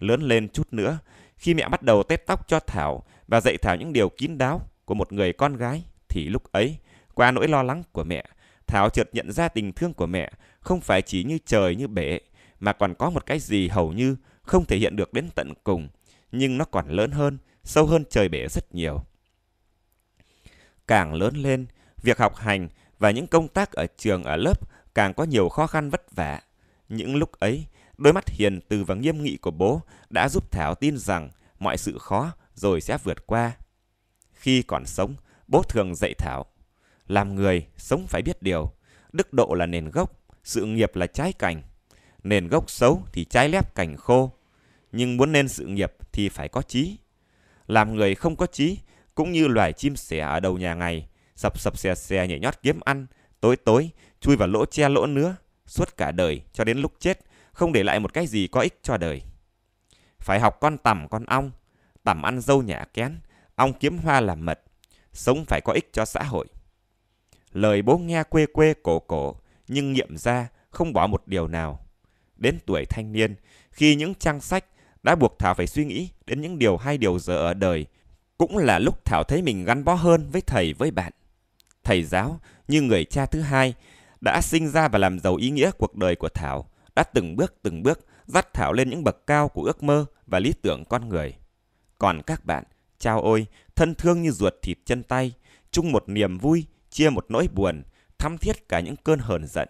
Lớn lên chút nữa, khi mẹ bắt đầu tết tóc cho Thảo và dạy Thảo những điều kín đáo của một người con gái, thì lúc ấy, qua nỗi lo lắng của mẹ, Thảo chợt nhận ra tình thương của mẹ không phải chỉ như trời như bể, mà còn có một cái gì hầu như không thể hiện được đến tận cùng, nhưng nó còn lớn hơn, sâu hơn trời bể rất nhiều. Càng lớn lên, việc học hành và những công tác ở trường ở lớp càng có nhiều khó khăn vất vả. Những lúc ấy, đôi mắt hiền từ và nghiêm nghị của bố đã giúp Thảo tin rằng mọi sự khó rồi sẽ vượt qua. Khi còn sống, bố thường dạy Thảo, làm người, sống phải biết điều, đức độ là nền gốc, sự nghiệp là trái cành. Nền gốc xấu thì trái lép cành khô, nhưng muốn nên sự nghiệp thì phải có trí. Làm người không có trí, cũng như loài chim sẻ ở đầu nhà ngày, sập sập xè xè nhảy nhót kiếm ăn, tối tối, chui vào lỗ che lỗ nữa, suốt cả đời cho đến lúc chết, không để lại một cái gì có ích cho đời. Phải học con tằm con ong, tằm ăn dâu nhả kén, ong kiếm hoa làm mật, sống phải có ích cho xã hội. Lời bố nghe quê quê cổ cổ, nhưng nghiệm ra không bỏ một điều nào. Đến tuổi thanh niên, khi những trang sách đã buộc Thảo phải suy nghĩ đến những điều hay điều giờ ở đời. Cũng là lúc Thảo thấy mình gắn bó hơn với thầy với bạn. Thầy giáo, như người cha thứ hai, đã sinh ra và làm giàu ý nghĩa cuộc đời của Thảo, đã từng bước từng bước dắt Thảo lên những bậc cao của ước mơ và lý tưởng con người. Còn các bạn, chao ôi, thân thương như ruột thịt chân tay, chung một niềm vui, chia một nỗi buồn, thắm thiết cả những cơn hờn giận.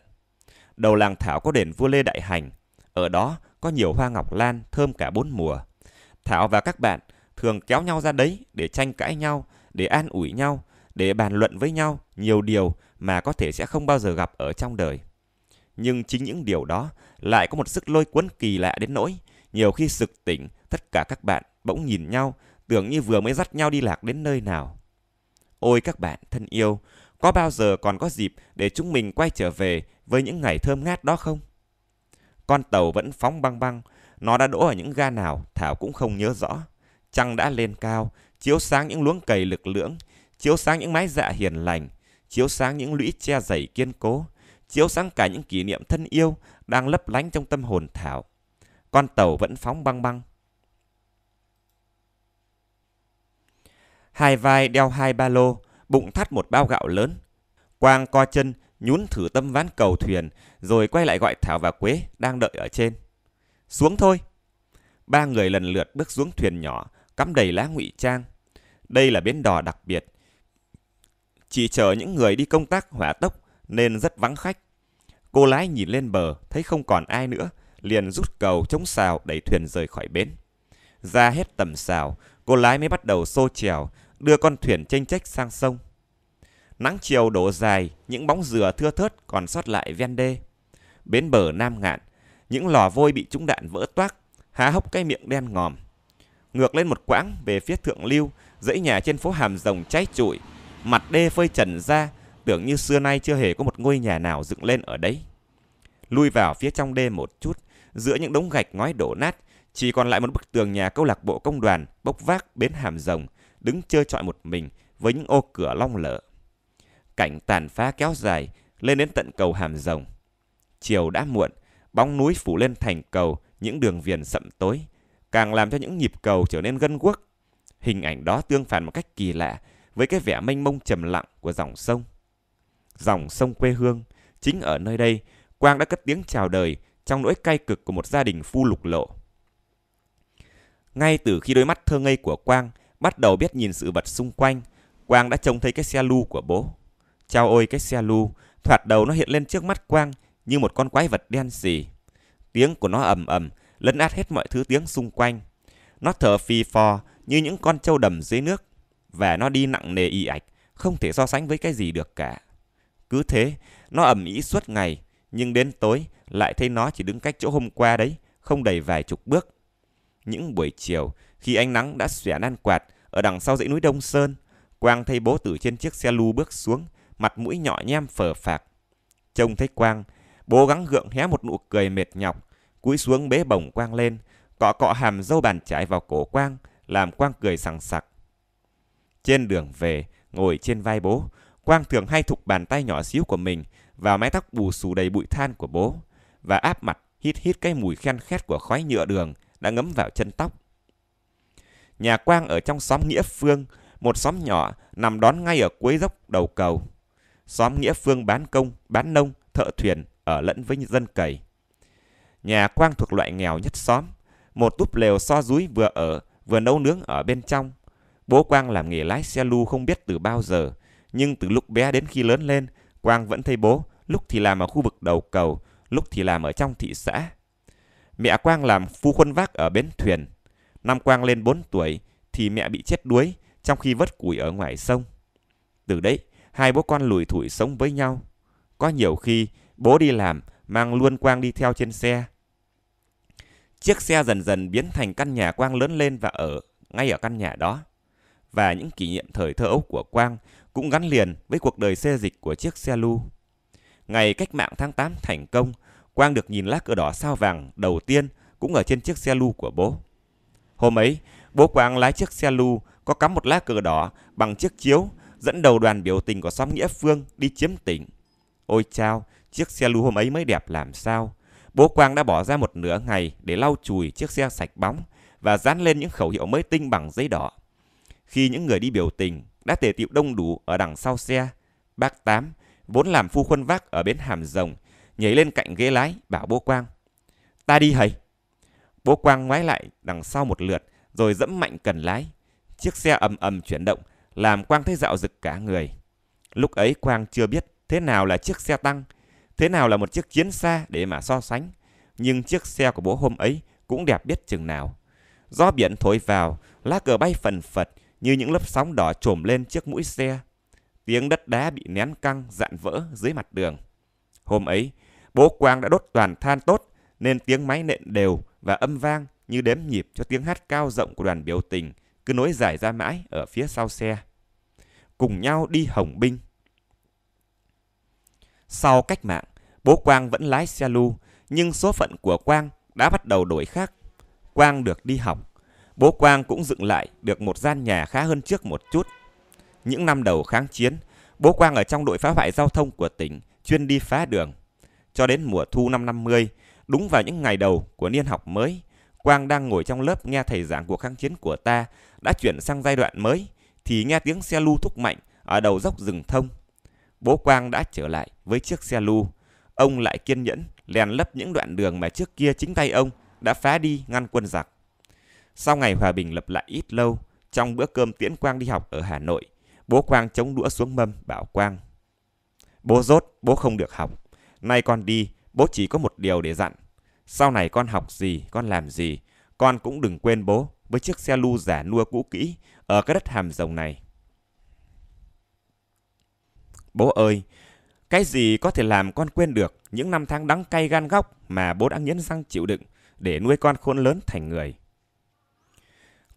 Đầu làng Thảo có đền vua Lê Đại Hành, ở đó có nhiều hoa ngọc lan thơm cả bốn mùa. Thảo và các bạn thường kéo nhau ra đấy để tranh cãi nhau, để an ủi nhau, để bàn luận với nhau nhiều điều mà có thể sẽ không bao giờ gặp ở trong đời. Nhưng chính những điều đó lại có một sức lôi cuốn kỳ lạ đến nỗi nhiều khi sực tỉnh tất cả các bạn bỗng nhìn nhau tưởng như vừa mới dắt nhau đi lạc đến nơi nào. Ôi các bạn thân yêu, có bao giờ còn có dịp để chúng mình quay trở về với những ngày thơm ngát đó không? Con tàu vẫn phóng băng băng, nó đã đỗ ở những ga nào Thảo cũng không nhớ rõ. Trăng đã lên cao, chiếu sáng những luống cày lực lưỡng, chiếu sáng những mái dạ hiền lành, chiếu sáng những lũy che dày kiên cố, chiếu sáng cả những kỷ niệm thân yêu đang lấp lánh trong tâm hồn Thảo. Con tàu vẫn phóng băng băng. Hai vai đeo hai ba lô, bụng thắt một bao gạo lớn. Quang co chân, nhún thử tâm ván cầu thuyền, rồi quay lại gọi Thảo và Quế đang đợi ở trên. Xuống thôi! Ba người lần lượt bước xuống thuyền nhỏ, cắm đầy lá ngụy trang. Đây là bến đò đặc biệt. Chỉ chờ những người đi công tác hỏa tốc nên rất vắng khách. Cô lái nhìn lên bờ, thấy không còn ai nữa, liền rút cầu chống xào đẩy thuyền rời khỏi bến. Ra hết tầm xào, cô lái mới bắt đầu xô chèo, đưa con thuyền chênh chách sang sông. Nắng chiều đổ dài, những bóng dừa thưa thớt còn sót lại ven đê. Bến bờ Nam Ngạn, những lò vôi bị trúng đạn vỡ toác, há hốc cái miệng đen ngòm. Ngược lên một quãng về phía thượng lưu, dãy nhà trên phố Hàm Rồng cháy trụi, mặt đê phơi trần ra, tưởng như xưa nay chưa hề có một ngôi nhà nào dựng lên ở đấy. Lui vào phía trong đê một chút, giữa những đống gạch ngói đổ nát, chỉ còn lại một bức tường nhà câu lạc bộ công đoàn bốc vác bến Hàm Rồng, đứng chơi trọi một mình với những ô cửa long lở cảnh tàn phá kéo dài lên đến tận cầu Hàm Rồng. Chiều đã muộn, bóng núi phủ lên thành cầu, những đường viền sậm tối, càng làm cho những nhịp cầu trở nên gân guốc. Hình ảnh đó tương phản một cách kỳ lạ với cái vẻ mênh mông trầm lặng của dòng sông. Dòng sông quê hương, chính ở nơi đây, Quang đã cất tiếng chào đời trong nỗi cay cực của một gia đình phu lục lộ. Ngay từ khi đôi mắt thơ ngây của Quang bắt đầu biết nhìn sự vật xung quanh, Quang đã trông thấy cái xe lu của bố. Chao ôi cái xe lu, thoạt đầu nó hiện lên trước mắt Quang như một con quái vật đen sì. Tiếng của nó ầm ầm, lấn át hết mọi thứ tiếng xung quanh. Nó thở phì phò như những con trâu đầm dưới nước. Và nó đi nặng nề y ạch, không thể so sánh với cái gì được cả. Cứ thế, nó ầm ĩ suốt ngày, nhưng đến tối lại thấy nó chỉ đứng cách chỗ hôm qua đấy, không đầy vài chục bước. Những buổi chiều, khi ánh nắng đã xẻ nan quạt ở đằng sau dãy núi Đông Sơn, Quang thấy bố tử trên chiếc xe lu bước xuống, mặt mũi nhỏ nhem phở phạc. Trông thấy Quang, bố gắng gượng hé một nụ cười mệt nhọc, cúi xuống bế bổng Quang lên, cọ cọ hàm dâu bàn chải vào cổ Quang, làm Quang cười sằng sặc. Trên đường về, ngồi trên vai bố, Quang thường hay thục bàn tay nhỏ xíu của mình vào mái tóc bù xù đầy bụi than của bố và áp mặt hít hít cái mùi khen khét của khói nhựa đường đã ngấm vào chân tóc. Nhà Quang ở trong xóm Nghĩa Phương, một xóm nhỏ nằm đón ngay ở cuối dốc đầu cầu xóm Nghĩa Phương bán công, bán nông, thợ thuyền ở lẫn với dân cầy Nhà Quang thuộc loại nghèo nhất xóm, một túp lều so rúi vừa ở, vừa nấu nướng ở bên trong. Bố Quang làm nghề lái xe lu không biết từ bao giờ, nhưng từ lúc bé đến khi lớn lên, Quang vẫn thấy bố, lúc thì làm ở khu vực đầu cầu, lúc thì làm ở trong thị xã. Mẹ Quang làm phu khuân vác ở bến thuyền. Năm Quang lên 4 tuổi thì mẹ bị chết đuối trong khi vớt củi ở ngoài sông. Từ đấy, hai bố con lủi thủi sống với nhau. Có nhiều khi bố đi làm mang luôn Quang đi theo trên xe. Chiếc xe dần dần biến thành căn nhà Quang lớn lên và ở ngay ở căn nhà đó. Và những kỷ niệm thời thơ ấu của Quang cũng gắn liền với cuộc đời xe dịch của chiếc xe lu. Ngày cách mạng tháng 8 thành công, Quang được nhìn lá cờ đỏ sao vàng đầu tiên cũng ở trên chiếc xe lu của bố. Hôm ấy, bố Quang lái chiếc xe lu có cắm một lá cờ đỏ bằng chiếc chiếu dẫn đầu đoàn biểu tình của xóm Nghĩa Phương đi chiếm tỉnh. Ôi chao, chiếc xe lưu hôm ấy mới đẹp làm sao. Bố Quang đã bỏ ra một nửa ngày để lau chùi chiếc xe sạch bóng và dán lên những khẩu hiệu mới tinh bằng giấy đỏ. Khi những người đi biểu tình đã tề tiệu đông đủ ở đằng sau xe, bác Tám, vốn làm phu khuân vác ở bến Hàm Rồng, nhảy lên cạnh ghế lái bảo bố Quang. Ta đi hầy. Bố Quang ngoái lại đằng sau một lượt rồi dẫm mạnh cần lái. Chiếc xe ầm ầm chuyển động làm Quang thấy dạo rực cả người. Lúc ấy Quang chưa biết thế nào là chiếc xe tăng, thế nào là một chiếc chiến xa để mà so sánh. Nhưng chiếc xe của bố hôm ấy cũng đẹp biết chừng nào. Gió biển thổi vào, lá cờ bay phần phật như những lớp sóng đỏ trồm lên chiếc mũi xe. Tiếng đất đá bị nén căng, dạn vỡ dưới mặt đường. Hôm ấy, bố Quang đã đốt toàn than tốt nên tiếng máy nện đều và âm vang như đếm nhịp cho tiếng hát cao rộng của đoàn biểu tình – cứ nối dài ra mãi ở phía sau xe. Cùng nhau đi hồng binh. Sau cách mạng, bố Quang vẫn lái xe lu, nhưng số phận của Quang đã bắt đầu đổi khác. Quang được đi học. Bố Quang cũng dựng lại được một gian nhà khá hơn trước một chút. Những năm đầu kháng chiến, bố Quang ở trong đội phá hoại giao thông của tỉnh, chuyên đi phá đường. Cho đến mùa thu năm 50, đúng vào những ngày đầu của niên học mới – Quang đang ngồi trong lớp nghe thầy giảng cuộc kháng chiến của ta đã chuyển sang giai đoạn mới thì nghe tiếng xe lu thúc mạnh ở đầu dốc rừng thông. Bố Quang đã trở lại với chiếc xe lu. Ông lại kiên nhẫn lèn lấp những đoạn đường mà trước kia chính tay ông đã phá đi ngăn quân giặc. Sau ngày hòa bình lập lại ít lâu, trong bữa cơm tiễn Quang đi học ở Hà Nội, bố Quang chống đũa xuống mâm bảo Quang. Bố rốt, bố không được học. Nay con đi, bố chỉ có một điều để dặn sau này con học gì, con làm gì, con cũng đừng quên bố với chiếc xe lu giả nua cũ kỹ ở cái đất hàm rồng này. Bố ơi, cái gì có thể làm con quên được những năm tháng đắng cay gan góc mà bố đã nghiến răng chịu đựng để nuôi con khôn lớn thành người.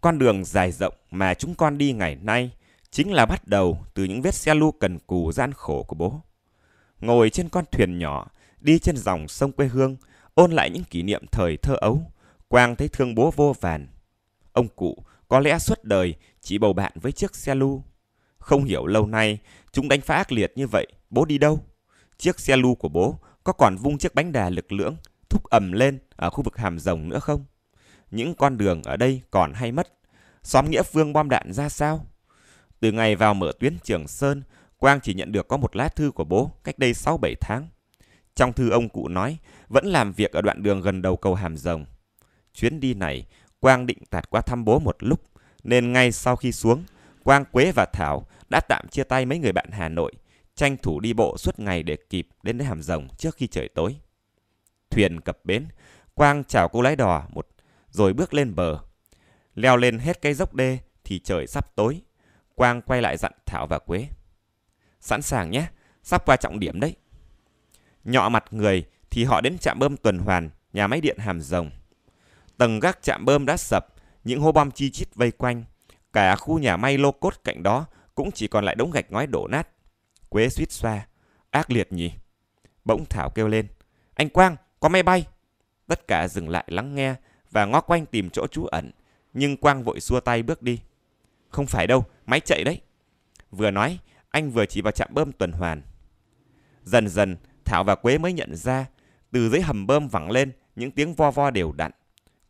Con đường dài rộng mà chúng con đi ngày nay chính là bắt đầu từ những vết xe lu cần cù gian khổ của bố. Ngồi trên con thuyền nhỏ, đi trên dòng sông quê hương ôn lại những kỷ niệm thời thơ ấu, Quang thấy thương bố vô vàn. Ông cụ có lẽ suốt đời chỉ bầu bạn với chiếc xe lu. Không hiểu lâu nay chúng đánh phá ác liệt như vậy, bố đi đâu? Chiếc xe lu của bố có còn vung chiếc bánh đà lực lưỡng thúc ầm lên ở khu vực hàm rồng nữa không? Những con đường ở đây còn hay mất. Xóm Nghĩa Phương bom đạn ra sao? Từ ngày vào mở tuyến Trường Sơn, Quang chỉ nhận được có một lá thư của bố cách đây 6-7 tháng. Trong thư ông cụ nói vẫn làm việc ở đoạn đường gần đầu cầu Hàm Rồng. Chuyến đi này, Quang định tạt qua thăm bố một lúc, nên ngay sau khi xuống, Quang Quế và Thảo đã tạm chia tay mấy người bạn Hà Nội, tranh thủ đi bộ suốt ngày để kịp đến đến Hàm Rồng trước khi trời tối. Thuyền cập bến, Quang chào cô lái đò một rồi bước lên bờ. Leo lên hết cây dốc đê thì trời sắp tối. Quang quay lại dặn Thảo và Quế. Sẵn sàng nhé, sắp qua trọng điểm đấy. Nhọ mặt người, thì họ đến trạm bơm tuần hoàn, nhà máy điện Hàm Rồng. Tầng gác trạm bơm đã sập, những hố bom chi chít vây quanh. Cả khu nhà may lô cốt cạnh đó cũng chỉ còn lại đống gạch ngói đổ nát. Quế suýt xoa, ác liệt nhỉ. Bỗng Thảo kêu lên, anh Quang, có máy bay. Tất cả dừng lại lắng nghe và ngó quanh tìm chỗ trú ẩn, nhưng Quang vội xua tay bước đi. Không phải đâu, máy chạy đấy. Vừa nói, anh vừa chỉ vào trạm bơm tuần hoàn. Dần dần, Thảo và Quế mới nhận ra từ dưới hầm bơm vẳng lên những tiếng vo vo đều đặn.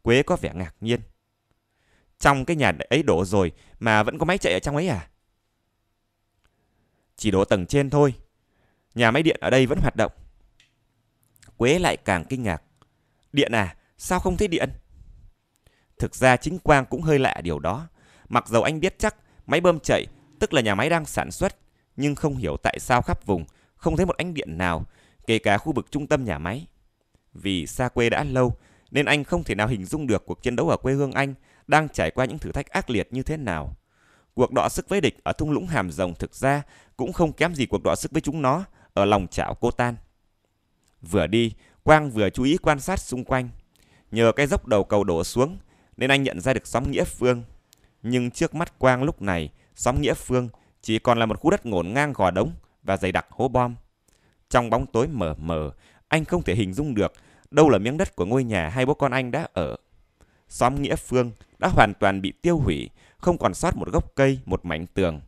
Quế có vẻ ngạc nhiên. Trong cái nhà ấy đổ rồi mà vẫn có máy chạy ở trong ấy à? Chỉ đổ tầng trên thôi. Nhà máy điện ở đây vẫn hoạt động. Quế lại càng kinh ngạc. Điện à? Sao không thấy điện? Thực ra chính Quang cũng hơi lạ điều đó. Mặc dầu anh biết chắc máy bơm chạy, tức là nhà máy đang sản xuất, nhưng không hiểu tại sao khắp vùng không thấy một ánh điện nào kể cả khu vực trung tâm nhà máy. Vì xa quê đã lâu, nên anh không thể nào hình dung được cuộc chiến đấu ở quê hương anh đang trải qua những thử thách ác liệt như thế nào. Cuộc đọ sức với địch ở thung lũng hàm rồng thực ra cũng không kém gì cuộc đọ sức với chúng nó ở lòng chảo cô tan. Vừa đi, Quang vừa chú ý quan sát xung quanh. Nhờ cái dốc đầu cầu đổ xuống, nên anh nhận ra được xóm Nghĩa Phương. Nhưng trước mắt Quang lúc này, xóm Nghĩa Phương chỉ còn là một khu đất ngổn ngang gò đống và dày đặc hố bom. Trong bóng tối mờ mờ, anh không thể hình dung được đâu là miếng đất của ngôi nhà hai bố con anh đã ở. Xóm Nghĩa Phương đã hoàn toàn bị tiêu hủy, không còn sót một gốc cây, một mảnh tường.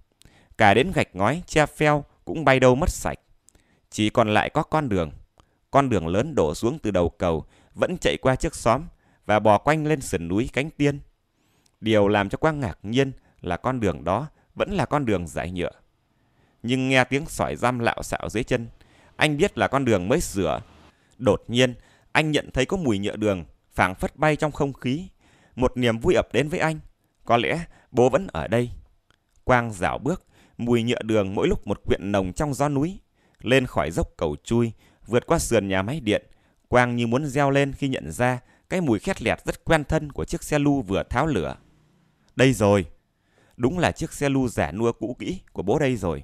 Cả đến gạch ngói, che pheo cũng bay đâu mất sạch. Chỉ còn lại có con đường. Con đường lớn đổ xuống từ đầu cầu, vẫn chạy qua trước xóm và bò quanh lên sườn núi cánh tiên. Điều làm cho Quang ngạc nhiên là con đường đó vẫn là con đường giải nhựa. Nhưng nghe tiếng sỏi răm lạo xạo dưới chân, anh biết là con đường mới sửa. Đột nhiên, anh nhận thấy có mùi nhựa đường, phảng phất bay trong không khí. Một niềm vui ập đến với anh. Có lẽ bố vẫn ở đây. Quang dạo bước, mùi nhựa đường mỗi lúc một quyện nồng trong gió núi. Lên khỏi dốc cầu chui, vượt qua sườn nhà máy điện. Quang như muốn reo lên khi nhận ra cái mùi khét lẹt rất quen thân của chiếc xe lu vừa tháo lửa. Đây rồi! Đúng là chiếc xe lu giả nua cũ kỹ của bố đây rồi.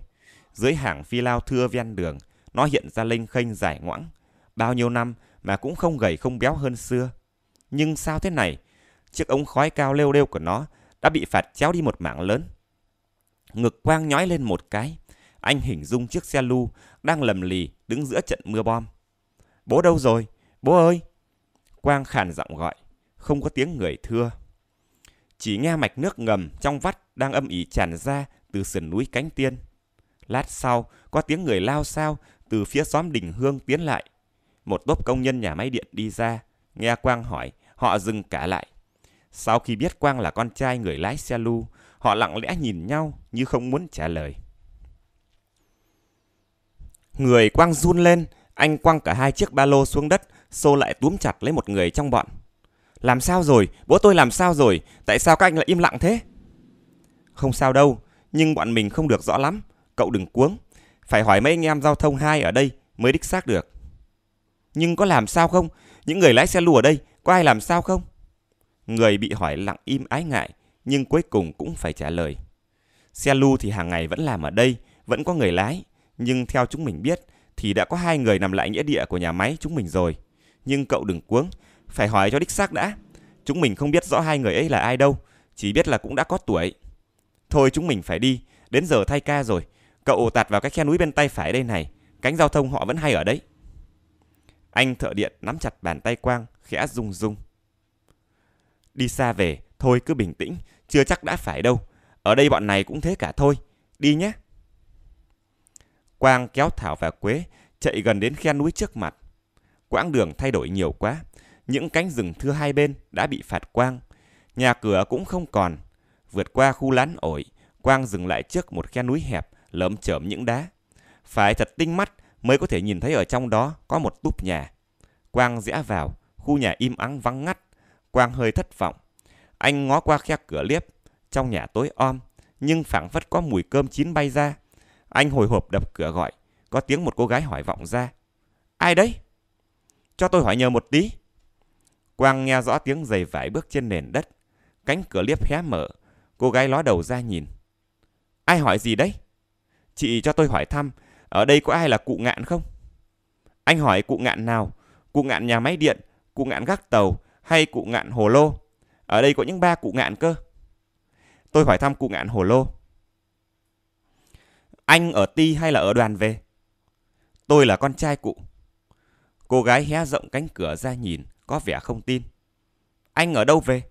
Dưới hàng phi lao thưa ven đường, nó hiện ra lênh khênh giải ngoãng, bao nhiêu năm mà cũng không gầy không béo hơn xưa. Nhưng sao thế này? Chiếc ống khói cao lêu đêu của nó đã bị phạt chéo đi một mảng lớn. Ngực quang nhói lên một cái, anh hình dung chiếc xe lu đang lầm lì đứng giữa trận mưa bom. Bố đâu rồi? Bố ơi! Quang khàn giọng gọi, không có tiếng người thưa. Chỉ nghe mạch nước ngầm trong vắt đang âm ỉ tràn ra từ sườn núi cánh tiên. Lát sau, có tiếng người lao sao từ phía xóm Đình Hương tiến lại. Một tốp công nhân nhà máy điện đi ra, nghe Quang hỏi, họ dừng cả lại. Sau khi biết Quang là con trai người lái xe lu, họ lặng lẽ nhìn nhau như không muốn trả lời. Người Quang run lên, anh quăng cả hai chiếc ba lô xuống đất, xô lại túm chặt lấy một người trong bọn. Làm sao rồi? Bố tôi làm sao rồi? Tại sao các anh lại im lặng thế? Không sao đâu, nhưng bọn mình không được rõ lắm. Cậu đừng cuống phải hỏi mấy anh em giao thông hai ở đây mới đích xác được. Nhưng có làm sao không? Những người lái xe lùa ở đây có ai làm sao không? Người bị hỏi lặng im ái ngại, nhưng cuối cùng cũng phải trả lời. Xe lu thì hàng ngày vẫn làm ở đây, vẫn có người lái, nhưng theo chúng mình biết thì đã có hai người nằm lại nghĩa địa của nhà máy chúng mình rồi. Nhưng cậu đừng cuống, phải hỏi cho đích xác đã. Chúng mình không biết rõ hai người ấy là ai đâu, chỉ biết là cũng đã có tuổi. Thôi chúng mình phải đi, đến giờ thay ca rồi, Cậu tạt vào cái khe núi bên tay phải đây này, cánh giao thông họ vẫn hay ở đấy. Anh thợ điện nắm chặt bàn tay Quang, khẽ rung rung. Đi xa về, thôi cứ bình tĩnh, chưa chắc đã phải đâu. Ở đây bọn này cũng thế cả thôi, đi nhé. Quang kéo Thảo và Quế, chạy gần đến khe núi trước mặt. Quãng đường thay đổi nhiều quá, những cánh rừng thưa hai bên đã bị phạt Quang. Nhà cửa cũng không còn. Vượt qua khu lán ổi, Quang dừng lại trước một khe núi hẹp, lởm chởm những đá. Phải thật tinh mắt mới có thể nhìn thấy ở trong đó có một túp nhà. Quang rẽ vào, khu nhà im ắng vắng ngắt. Quang hơi thất vọng. Anh ngó qua khe cửa liếp, trong nhà tối om, nhưng phảng phất có mùi cơm chín bay ra. Anh hồi hộp đập cửa gọi, có tiếng một cô gái hỏi vọng ra. Ai đấy? Cho tôi hỏi nhờ một tí. Quang nghe rõ tiếng giày vải bước trên nền đất. Cánh cửa liếp hé mở, cô gái ló đầu ra nhìn. Ai hỏi gì đấy? Chị cho tôi hỏi thăm, ở đây có ai là cụ ngạn không? Anh hỏi cụ ngạn nào? Cụ ngạn nhà máy điện, cụ ngạn gác tàu hay cụ ngạn hồ lô? Ở đây có những ba cụ ngạn cơ. Tôi hỏi thăm cụ ngạn hồ lô. Anh ở ti hay là ở đoàn về? Tôi là con trai cụ. Cô gái hé rộng cánh cửa ra nhìn, có vẻ không tin. Anh ở đâu về?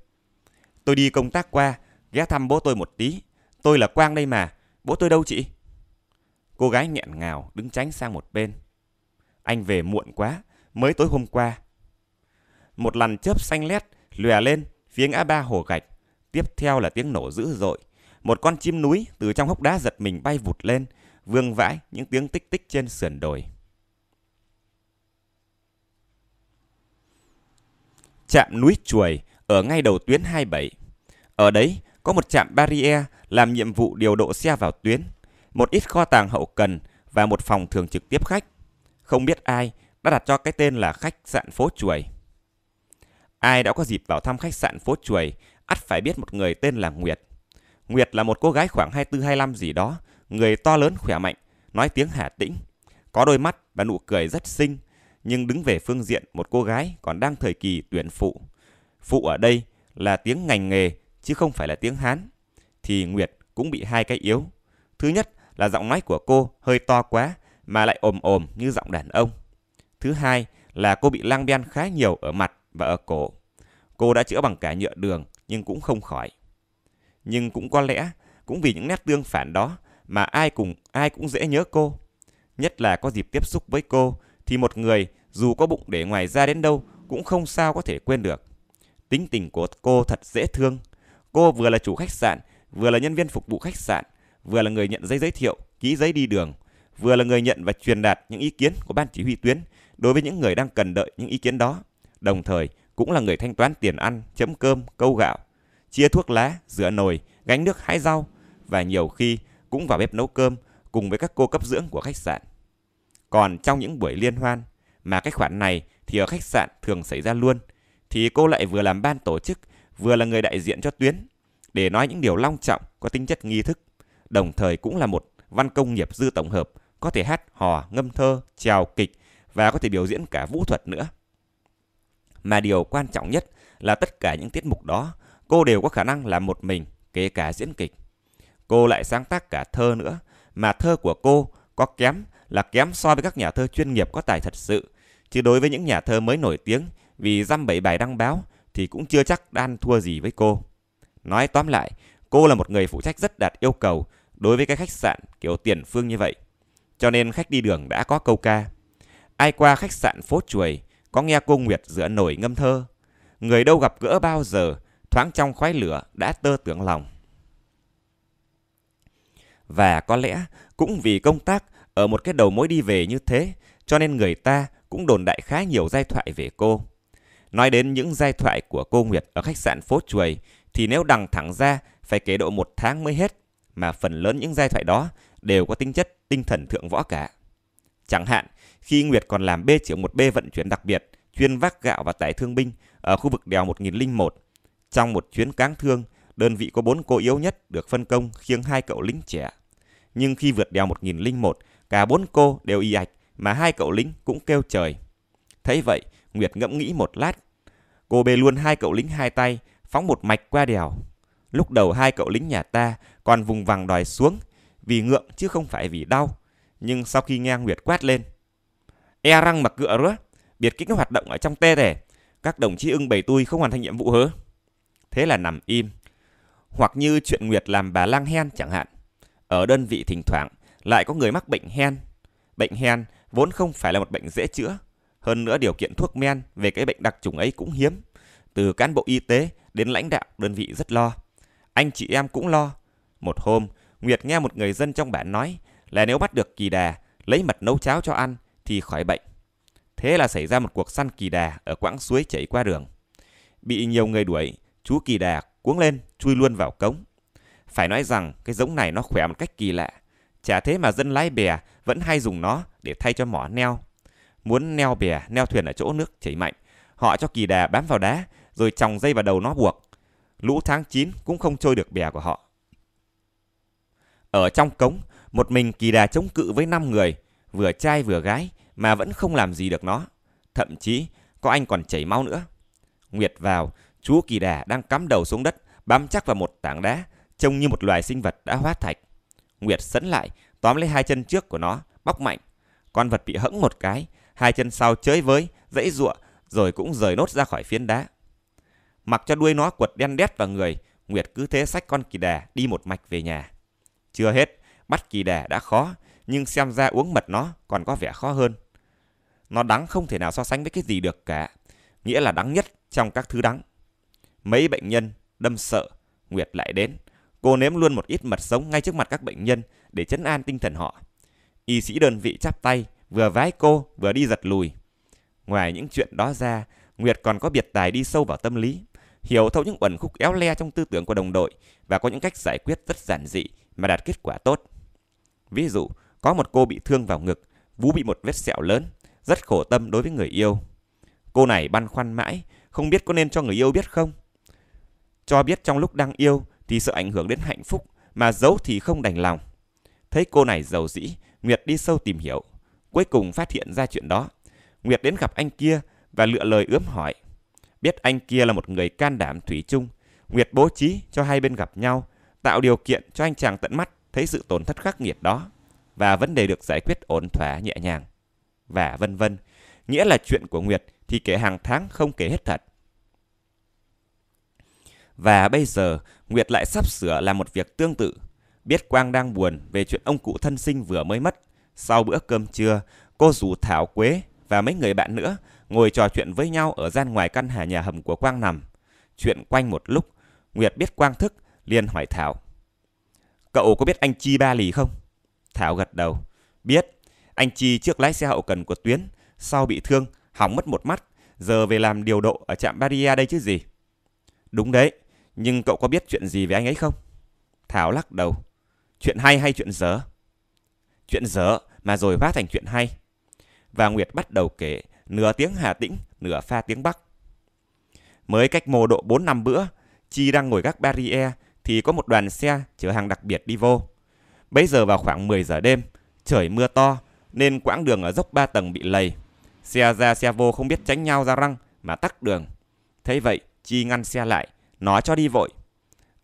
Tôi đi công tác qua, ghé thăm bố tôi một tí. Tôi là Quang đây mà. Bố tôi đâu chị? Cô gái nghẹn ngào đứng tránh sang một bên. Anh về muộn quá, mới tối hôm qua. Một lần chớp xanh lét lòe lên phía ngã ba hồ gạch. Tiếp theo là tiếng nổ dữ dội. Một con chim núi từ trong hốc đá giật mình bay vụt lên, vương vãi những tiếng tích tích trên sườn đồi. Trạm núi chuồi ở ngay đầu tuyến 27. Ở đấy có một trạm barrier làm nhiệm vụ điều độ xe vào tuyến một ít kho tàng hậu cần và một phòng thường trực tiếp khách. Không biết ai đã đặt cho cái tên là khách sạn phố chuồi. Ai đã có dịp vào thăm khách sạn phố chuồi, ắt phải biết một người tên là Nguyệt. Nguyệt là một cô gái khoảng 24-25 gì đó, người to lớn khỏe mạnh, nói tiếng Hà Tĩnh, có đôi mắt và nụ cười rất xinh, nhưng đứng về phương diện một cô gái còn đang thời kỳ tuyển phụ. Phụ ở đây là tiếng ngành nghề chứ không phải là tiếng Hán. Thì Nguyệt cũng bị hai cái yếu. Thứ nhất là giọng nói của cô hơi to quá mà lại ồm ồm như giọng đàn ông. Thứ hai là cô bị lang ben khá nhiều ở mặt và ở cổ. Cô đã chữa bằng cả nhựa đường nhưng cũng không khỏi. Nhưng cũng có lẽ cũng vì những nét tương phản đó mà ai cùng ai cũng dễ nhớ cô. Nhất là có dịp tiếp xúc với cô thì một người dù có bụng để ngoài ra đến đâu cũng không sao có thể quên được. Tính tình của cô thật dễ thương. Cô vừa là chủ khách sạn, vừa là nhân viên phục vụ khách sạn, vừa là người nhận giấy giới thiệu, ký giấy đi đường, vừa là người nhận và truyền đạt những ý kiến của ban chỉ huy tuyến đối với những người đang cần đợi những ý kiến đó, đồng thời cũng là người thanh toán tiền ăn, chấm cơm, câu gạo, chia thuốc lá, rửa nồi, gánh nước hái rau và nhiều khi cũng vào bếp nấu cơm cùng với các cô cấp dưỡng của khách sạn. Còn trong những buổi liên hoan mà cái khoản này thì ở khách sạn thường xảy ra luôn thì cô lại vừa làm ban tổ chức vừa là người đại diện cho tuyến để nói những điều long trọng có tính chất nghi thức đồng thời cũng là một văn công nghiệp dư tổng hợp, có thể hát hò, ngâm thơ, trèo kịch và có thể biểu diễn cả vũ thuật nữa. Mà điều quan trọng nhất là tất cả những tiết mục đó cô đều có khả năng làm một mình, kể cả diễn kịch. Cô lại sáng tác cả thơ nữa, mà thơ của cô có kém là kém so với các nhà thơ chuyên nghiệp có tài thật sự. Chứ đối với những nhà thơ mới nổi tiếng vì dăm bảy bài đăng báo thì cũng chưa chắc đan thua gì với cô. Nói tóm lại, Cô là một người phụ trách rất đạt yêu cầu đối với cái khách sạn kiểu tiền phương như vậy. Cho nên khách đi đường đã có câu ca. Ai qua khách sạn phố chuồi, có nghe cô Nguyệt giữa nổi ngâm thơ. Người đâu gặp gỡ bao giờ, thoáng trong khói lửa đã tơ tưởng lòng. Và có lẽ cũng vì công tác ở một cái đầu mối đi về như thế, cho nên người ta cũng đồn đại khá nhiều giai thoại về cô. Nói đến những giai thoại của cô Nguyệt ở khách sạn phố chuồi thì nếu đằng thẳng ra phải kể độ một tháng mới hết, mà phần lớn những giai thoại đó đều có tính chất tinh thần thượng võ cả. Chẳng hạn, khi Nguyệt còn làm bê b một bê vận chuyển đặc biệt, chuyên vác gạo và tải thương binh ở khu vực đèo 1001, trong một chuyến cáng thương, đơn vị có bốn cô yếu nhất được phân công khiêng hai cậu lính trẻ. Nhưng khi vượt đèo 1001, cả bốn cô đều y ạch mà hai cậu lính cũng kêu trời. Thấy vậy, Nguyệt ngẫm nghĩ một lát. Cô bê luôn hai cậu lính hai tay phóng một mạch qua đèo. Lúc đầu hai cậu lính nhà ta còn vùng vằng đòi xuống vì ngượng chứ không phải vì đau. Nhưng sau khi nghe Nguyệt quát lên, e răng mặc cựa rứa, biệt kích hoạt động ở trong tê để các đồng chí ưng bầy tôi không hoàn thành nhiệm vụ hớ. Thế là nằm im. Hoặc như chuyện Nguyệt làm bà lang hen chẳng hạn. Ở đơn vị thỉnh thoảng lại có người mắc bệnh hen. Bệnh hen vốn không phải là một bệnh dễ chữa. Hơn nữa điều kiện thuốc men về cái bệnh đặc trùng ấy cũng hiếm. Từ cán bộ y tế đến lãnh đạo đơn vị rất lo. Anh chị em cũng lo. Một hôm, Nguyệt nghe một người dân trong bản nói là nếu bắt được kỳ đà, lấy mật nấu cháo cho ăn thì khỏi bệnh. Thế là xảy ra một cuộc săn kỳ đà ở quãng suối chảy qua đường. Bị nhiều người đuổi, chú kỳ đà cuống lên, chui luôn vào cống. Phải nói rằng cái giống này nó khỏe một cách kỳ lạ. Chả thế mà dân lái bè vẫn hay dùng nó để thay cho mỏ neo. Muốn neo bè, neo thuyền ở chỗ nước chảy mạnh, họ cho kỳ đà bám vào đá rồi chòng dây vào đầu nó buộc. Lũ tháng 9 cũng không trôi được bè của họ. Ở trong cống, một mình kỳ đà chống cự với 5 người, vừa trai vừa gái mà vẫn không làm gì được nó. Thậm chí, có anh còn chảy máu nữa. Nguyệt vào, chú kỳ đà đang cắm đầu xuống đất, bám chắc vào một tảng đá, trông như một loài sinh vật đã hóa thạch. Nguyệt sấn lại, tóm lấy hai chân trước của nó, bóc mạnh. Con vật bị hẫng một cái, hai chân sau chơi với, dãy giụa rồi cũng rời nốt ra khỏi phiến đá mặc cho đuôi nó quật đen đét vào người, Nguyệt cứ thế xách con kỳ đà đi một mạch về nhà. Chưa hết, bắt kỳ đà đã khó, nhưng xem ra uống mật nó còn có vẻ khó hơn. Nó đắng không thể nào so sánh với cái gì được cả, nghĩa là đắng nhất trong các thứ đắng. Mấy bệnh nhân đâm sợ, Nguyệt lại đến. Cô nếm luôn một ít mật sống ngay trước mặt các bệnh nhân để chấn an tinh thần họ. Y sĩ đơn vị chắp tay, vừa vái cô vừa đi giật lùi. Ngoài những chuyện đó ra, Nguyệt còn có biệt tài đi sâu vào tâm lý hiểu thấu những uẩn khúc éo le trong tư tưởng của đồng đội và có những cách giải quyết rất giản dị mà đạt kết quả tốt. Ví dụ, có một cô bị thương vào ngực, vú bị một vết sẹo lớn, rất khổ tâm đối với người yêu. Cô này băn khoăn mãi, không biết có nên cho người yêu biết không. Cho biết trong lúc đang yêu thì sợ ảnh hưởng đến hạnh phúc, mà giấu thì không đành lòng. Thấy cô này giàu dĩ, Nguyệt đi sâu tìm hiểu, cuối cùng phát hiện ra chuyện đó. Nguyệt đến gặp anh kia và lựa lời ướm hỏi. Biết anh kia là một người can đảm thủy chung, Nguyệt bố trí cho hai bên gặp nhau, tạo điều kiện cho anh chàng tận mắt thấy sự tổn thất khắc nghiệt đó và vấn đề được giải quyết ổn thỏa nhẹ nhàng và vân vân. Nghĩa là chuyện của Nguyệt thì kể hàng tháng không kể hết thật. Và bây giờ, Nguyệt lại sắp sửa làm một việc tương tự. Biết Quang đang buồn về chuyện ông cụ thân sinh vừa mới mất. Sau bữa cơm trưa, cô rủ Thảo Quế và mấy người bạn nữa ngồi trò chuyện với nhau ở gian ngoài căn hẻ nhà hầm của Quang nằm. Chuyện quanh một lúc, Nguyệt biết Quang thức, liền hỏi Thảo. Cậu có biết anh Chi Ba Lì không? Thảo gật đầu. Biết, anh Chi trước lái xe hậu cần của Tuyến, sau bị thương, hỏng mất một mắt, giờ về làm điều độ ở trạm Baria đây chứ gì. Đúng đấy, nhưng cậu có biết chuyện gì về anh ấy không? Thảo lắc đầu. Chuyện hay hay chuyện dở? Chuyện dở mà rồi vá thành chuyện hay. Và Nguyệt bắt đầu kể nửa tiếng Hà Tĩnh, nửa pha tiếng Bắc. Mới cách mô độ 4 năm bữa, Chi đang ngồi gác barrier thì có một đoàn xe chở hàng đặc biệt đi vô. Bấy giờ vào khoảng 10 giờ đêm, trời mưa to nên quãng đường ở dốc 3 tầng bị lầy. Xe ra xe vô không biết tránh nhau ra răng mà tắt đường. Thấy vậy, Chi ngăn xe lại, nói cho đi vội.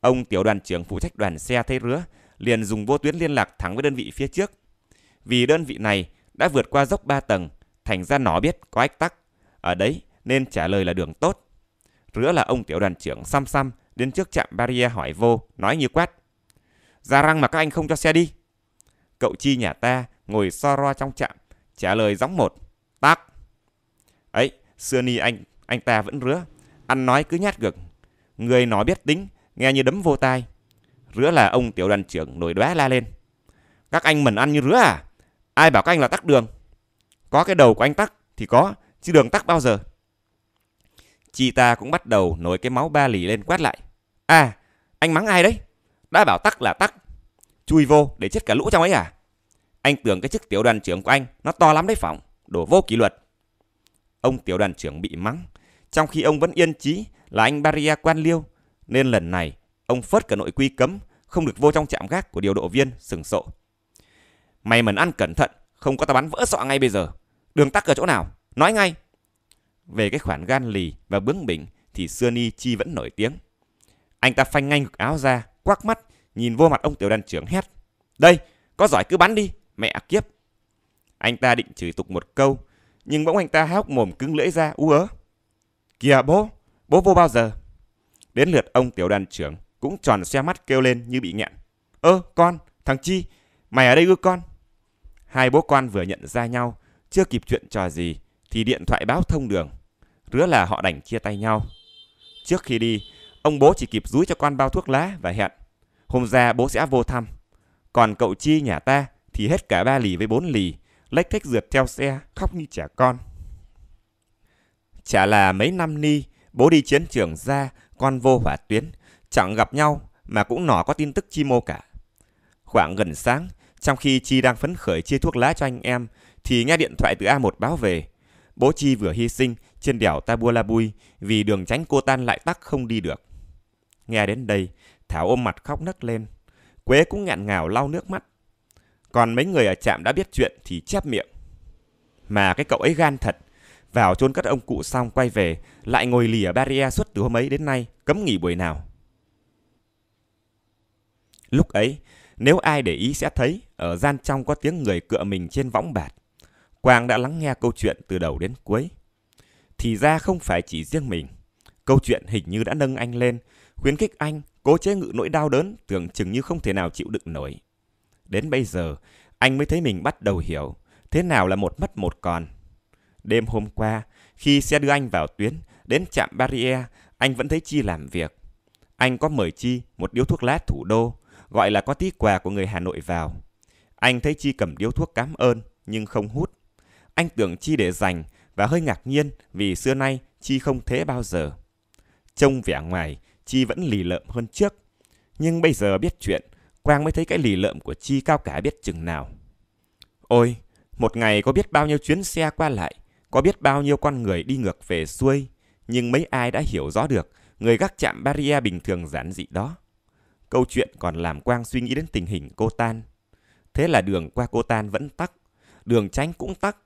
Ông tiểu đoàn trưởng phụ trách đoàn xe thấy rứa, liền dùng vô tuyến liên lạc thẳng với đơn vị phía trước. Vì đơn vị này đã vượt qua dốc 3 tầng Thành ra nó biết có ách tắc. Ở đấy nên trả lời là đường tốt. Rứa là ông tiểu đoàn trưởng xăm xăm đến trước trạm barrier hỏi vô, nói như quát. Ra răng mà các anh không cho xe đi. Cậu chi nhà ta ngồi so ro trong trạm, trả lời gióng một. Tác. Ấy, xưa ni anh, anh ta vẫn rứa. Ăn nói cứ nhát gực. Người nói biết tính, nghe như đấm vô tai. Rứa là ông tiểu đoàn trưởng nổi đoá la lên. Các anh mẩn ăn như rứa à? Ai bảo các anh là tắc đường? Có cái đầu của anh tắc thì có, chứ đường tắc bao giờ. Chi ta cũng bắt đầu nổi cái máu ba lì lên quát lại. À, anh mắng ai đấy? Đã bảo tắc là tắc. Chui vô để chết cả lũ trong ấy à? Anh tưởng cái chức tiểu đoàn trưởng của anh nó to lắm đấy phỏng, đổ vô kỷ luật. Ông tiểu đoàn trưởng bị mắng, trong khi ông vẫn yên chí là anh Baria quan liêu. Nên lần này, ông phớt cả nội quy cấm, không được vô trong trạm gác của điều độ viên sừng sộ. Mày mần ăn cẩn thận, không có ta bắn vỡ sọ ngay bây giờ. Đường tắc ở chỗ nào? Nói ngay. Về cái khoản gan lì và bướng bỉnh thì xưa ni chi vẫn nổi tiếng. Anh ta phanh ngay ngực áo ra, quắc mắt, nhìn vô mặt ông tiểu đoàn trưởng hét. Đây, có giỏi cứ bắn đi, mẹ kiếp. Anh ta định chửi tục một câu, nhưng bỗng anh ta há hốc mồm cứng lưỡi ra ú ớ. Kìa bố, bố vô bao giờ? Đến lượt ông tiểu đoàn trưởng cũng tròn xe mắt kêu lên như bị nghẹn. Ơ con, thằng Chi, mày ở đây ư con? Hai bố con vừa nhận ra nhau chưa kịp chuyện trò gì thì điện thoại báo thông đường. Rứa là họ đành chia tay nhau. Trước khi đi, ông bố chỉ kịp rúi cho con bao thuốc lá và hẹn. Hôm ra bố sẽ vô thăm. Còn cậu Chi nhà ta thì hết cả ba lì với bốn lì, lách thách rượt theo xe, khóc như trẻ con. Chả là mấy năm ni, bố đi chiến trường ra, con vô hỏa tuyến, chẳng gặp nhau mà cũng nỏ có tin tức chi mô cả. Khoảng gần sáng, trong khi Chi đang phấn khởi chia thuốc lá cho anh em thì nghe điện thoại từ A1 báo về. Bố Chi vừa hy sinh trên đèo Tabulabui vì đường tránh cô tan lại tắc không đi được. Nghe đến đây, Thảo ôm mặt khóc nấc lên. Quế cũng ngạn ngào lau nước mắt. Còn mấy người ở trạm đã biết chuyện thì chép miệng. Mà cái cậu ấy gan thật. Vào chôn cất ông cụ xong quay về, lại ngồi lì ở barrier suốt từ hôm ấy đến nay, cấm nghỉ buổi nào. Lúc ấy, nếu ai để ý sẽ thấy, ở gian trong có tiếng người cựa mình trên võng bạt. Quang đã lắng nghe câu chuyện từ đầu đến cuối. Thì ra không phải chỉ riêng mình. Câu chuyện hình như đã nâng anh lên, khuyến khích anh cố chế ngự nỗi đau đớn tưởng chừng như không thể nào chịu đựng nổi. Đến bây giờ, anh mới thấy mình bắt đầu hiểu thế nào là một mất một còn. Đêm hôm qua, khi xe đưa anh vào tuyến, đến trạm barrier, anh vẫn thấy Chi làm việc. Anh có mời Chi một điếu thuốc lá thủ đô, gọi là có tí quà của người Hà Nội vào. Anh thấy Chi cầm điếu thuốc cảm ơn, nhưng không hút anh tưởng Chi để dành và hơi ngạc nhiên vì xưa nay Chi không thế bao giờ. Trông vẻ ngoài, Chi vẫn lì lợm hơn trước. Nhưng bây giờ biết chuyện, Quang mới thấy cái lì lợm của Chi cao cả biết chừng nào. Ôi, một ngày có biết bao nhiêu chuyến xe qua lại, có biết bao nhiêu con người đi ngược về xuôi, nhưng mấy ai đã hiểu rõ được người gác chạm barrier bình thường giản dị đó. Câu chuyện còn làm Quang suy nghĩ đến tình hình cô Tan. Thế là đường qua cô Tan vẫn tắc, đường tránh cũng tắc,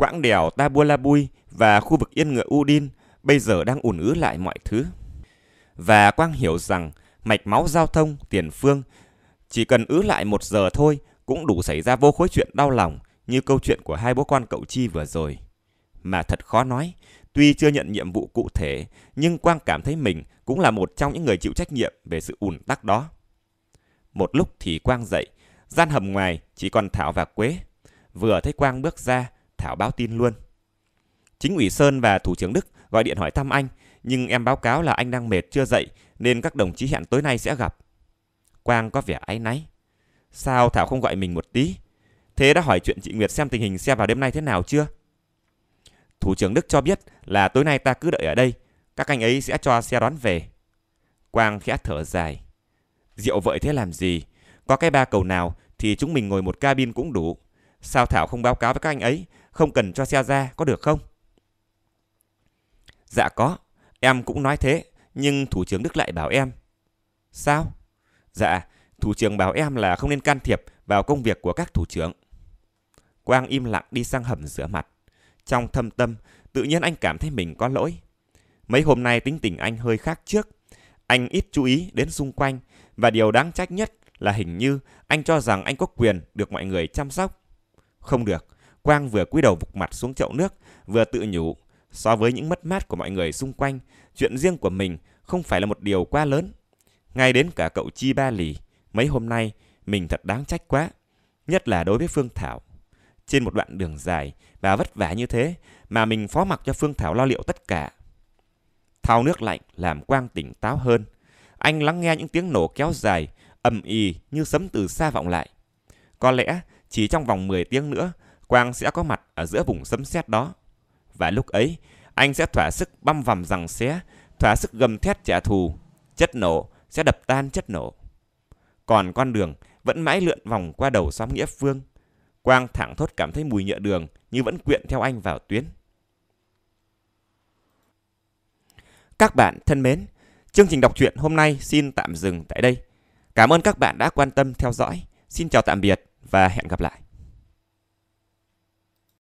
quãng đèo Tabulabui và khu vực yên ngựa Udin bây giờ đang ùn ứ lại mọi thứ. Và Quang hiểu rằng mạch máu giao thông tiền phương chỉ cần ứ lại một giờ thôi cũng đủ xảy ra vô khối chuyện đau lòng như câu chuyện của hai bố con cậu Chi vừa rồi. Mà thật khó nói, tuy chưa nhận nhiệm vụ cụ thể, nhưng Quang cảm thấy mình cũng là một trong những người chịu trách nhiệm về sự ùn tắc đó. Một lúc thì Quang dậy, gian hầm ngoài chỉ còn Thảo và Quế. Vừa thấy Quang bước ra, Thảo báo tin luôn. Chính ủy Sơn và Thủ trưởng Đức gọi điện hỏi thăm anh, nhưng em báo cáo là anh đang mệt chưa dậy nên các đồng chí hẹn tối nay sẽ gặp. Quang có vẻ áy náy. Sao Thảo không gọi mình một tí? Thế đã hỏi chuyện chị Nguyệt xem tình hình xe vào đêm nay thế nào chưa? Thủ trưởng Đức cho biết là tối nay ta cứ đợi ở đây, các anh ấy sẽ cho xe đón về. Quang khẽ thở dài. Rượu vậy thế làm gì? Có cái ba cầu nào thì chúng mình ngồi một cabin cũng đủ. Sao Thảo không báo cáo với các anh ấy không cần cho xe ra có được không? Dạ có, em cũng nói thế, nhưng thủ trưởng Đức lại bảo em. Sao? Dạ, thủ trưởng bảo em là không nên can thiệp vào công việc của các thủ trưởng. Quang im lặng đi sang hầm rửa mặt. Trong thâm tâm, tự nhiên anh cảm thấy mình có lỗi. Mấy hôm nay tính tình anh hơi khác trước. Anh ít chú ý đến xung quanh và điều đáng trách nhất là hình như anh cho rằng anh có quyền được mọi người chăm sóc. Không được, Quang vừa cúi đầu vụt mặt xuống chậu nước, vừa tự nhủ, so với những mất mát của mọi người xung quanh, chuyện riêng của mình không phải là một điều quá lớn. Ngay đến cả cậu Chi Ba Lì, mấy hôm nay mình thật đáng trách quá, nhất là đối với Phương Thảo. Trên một đoạn đường dài, và vất vả như thế mà mình phó mặc cho Phương Thảo lo liệu tất cả. Thao nước lạnh làm Quang tỉnh táo hơn. Anh lắng nghe những tiếng nổ kéo dài, ầm ì như sấm từ xa vọng lại. Có lẽ chỉ trong vòng 10 tiếng nữa, Quang sẽ có mặt ở giữa vùng sấm sét đó. Và lúc ấy, anh sẽ thỏa sức băm vằm rằng xé, thỏa sức gầm thét trả thù, chất nổ sẽ đập tan chất nổ. Còn con đường vẫn mãi lượn vòng qua đầu xóm Nghĩa Phương. Quang thẳng thốt cảm thấy mùi nhựa đường như vẫn quyện theo anh vào tuyến. Các bạn thân mến, chương trình đọc truyện hôm nay xin tạm dừng tại đây. Cảm ơn các bạn đã quan tâm theo dõi. Xin chào tạm biệt và hẹn gặp lại.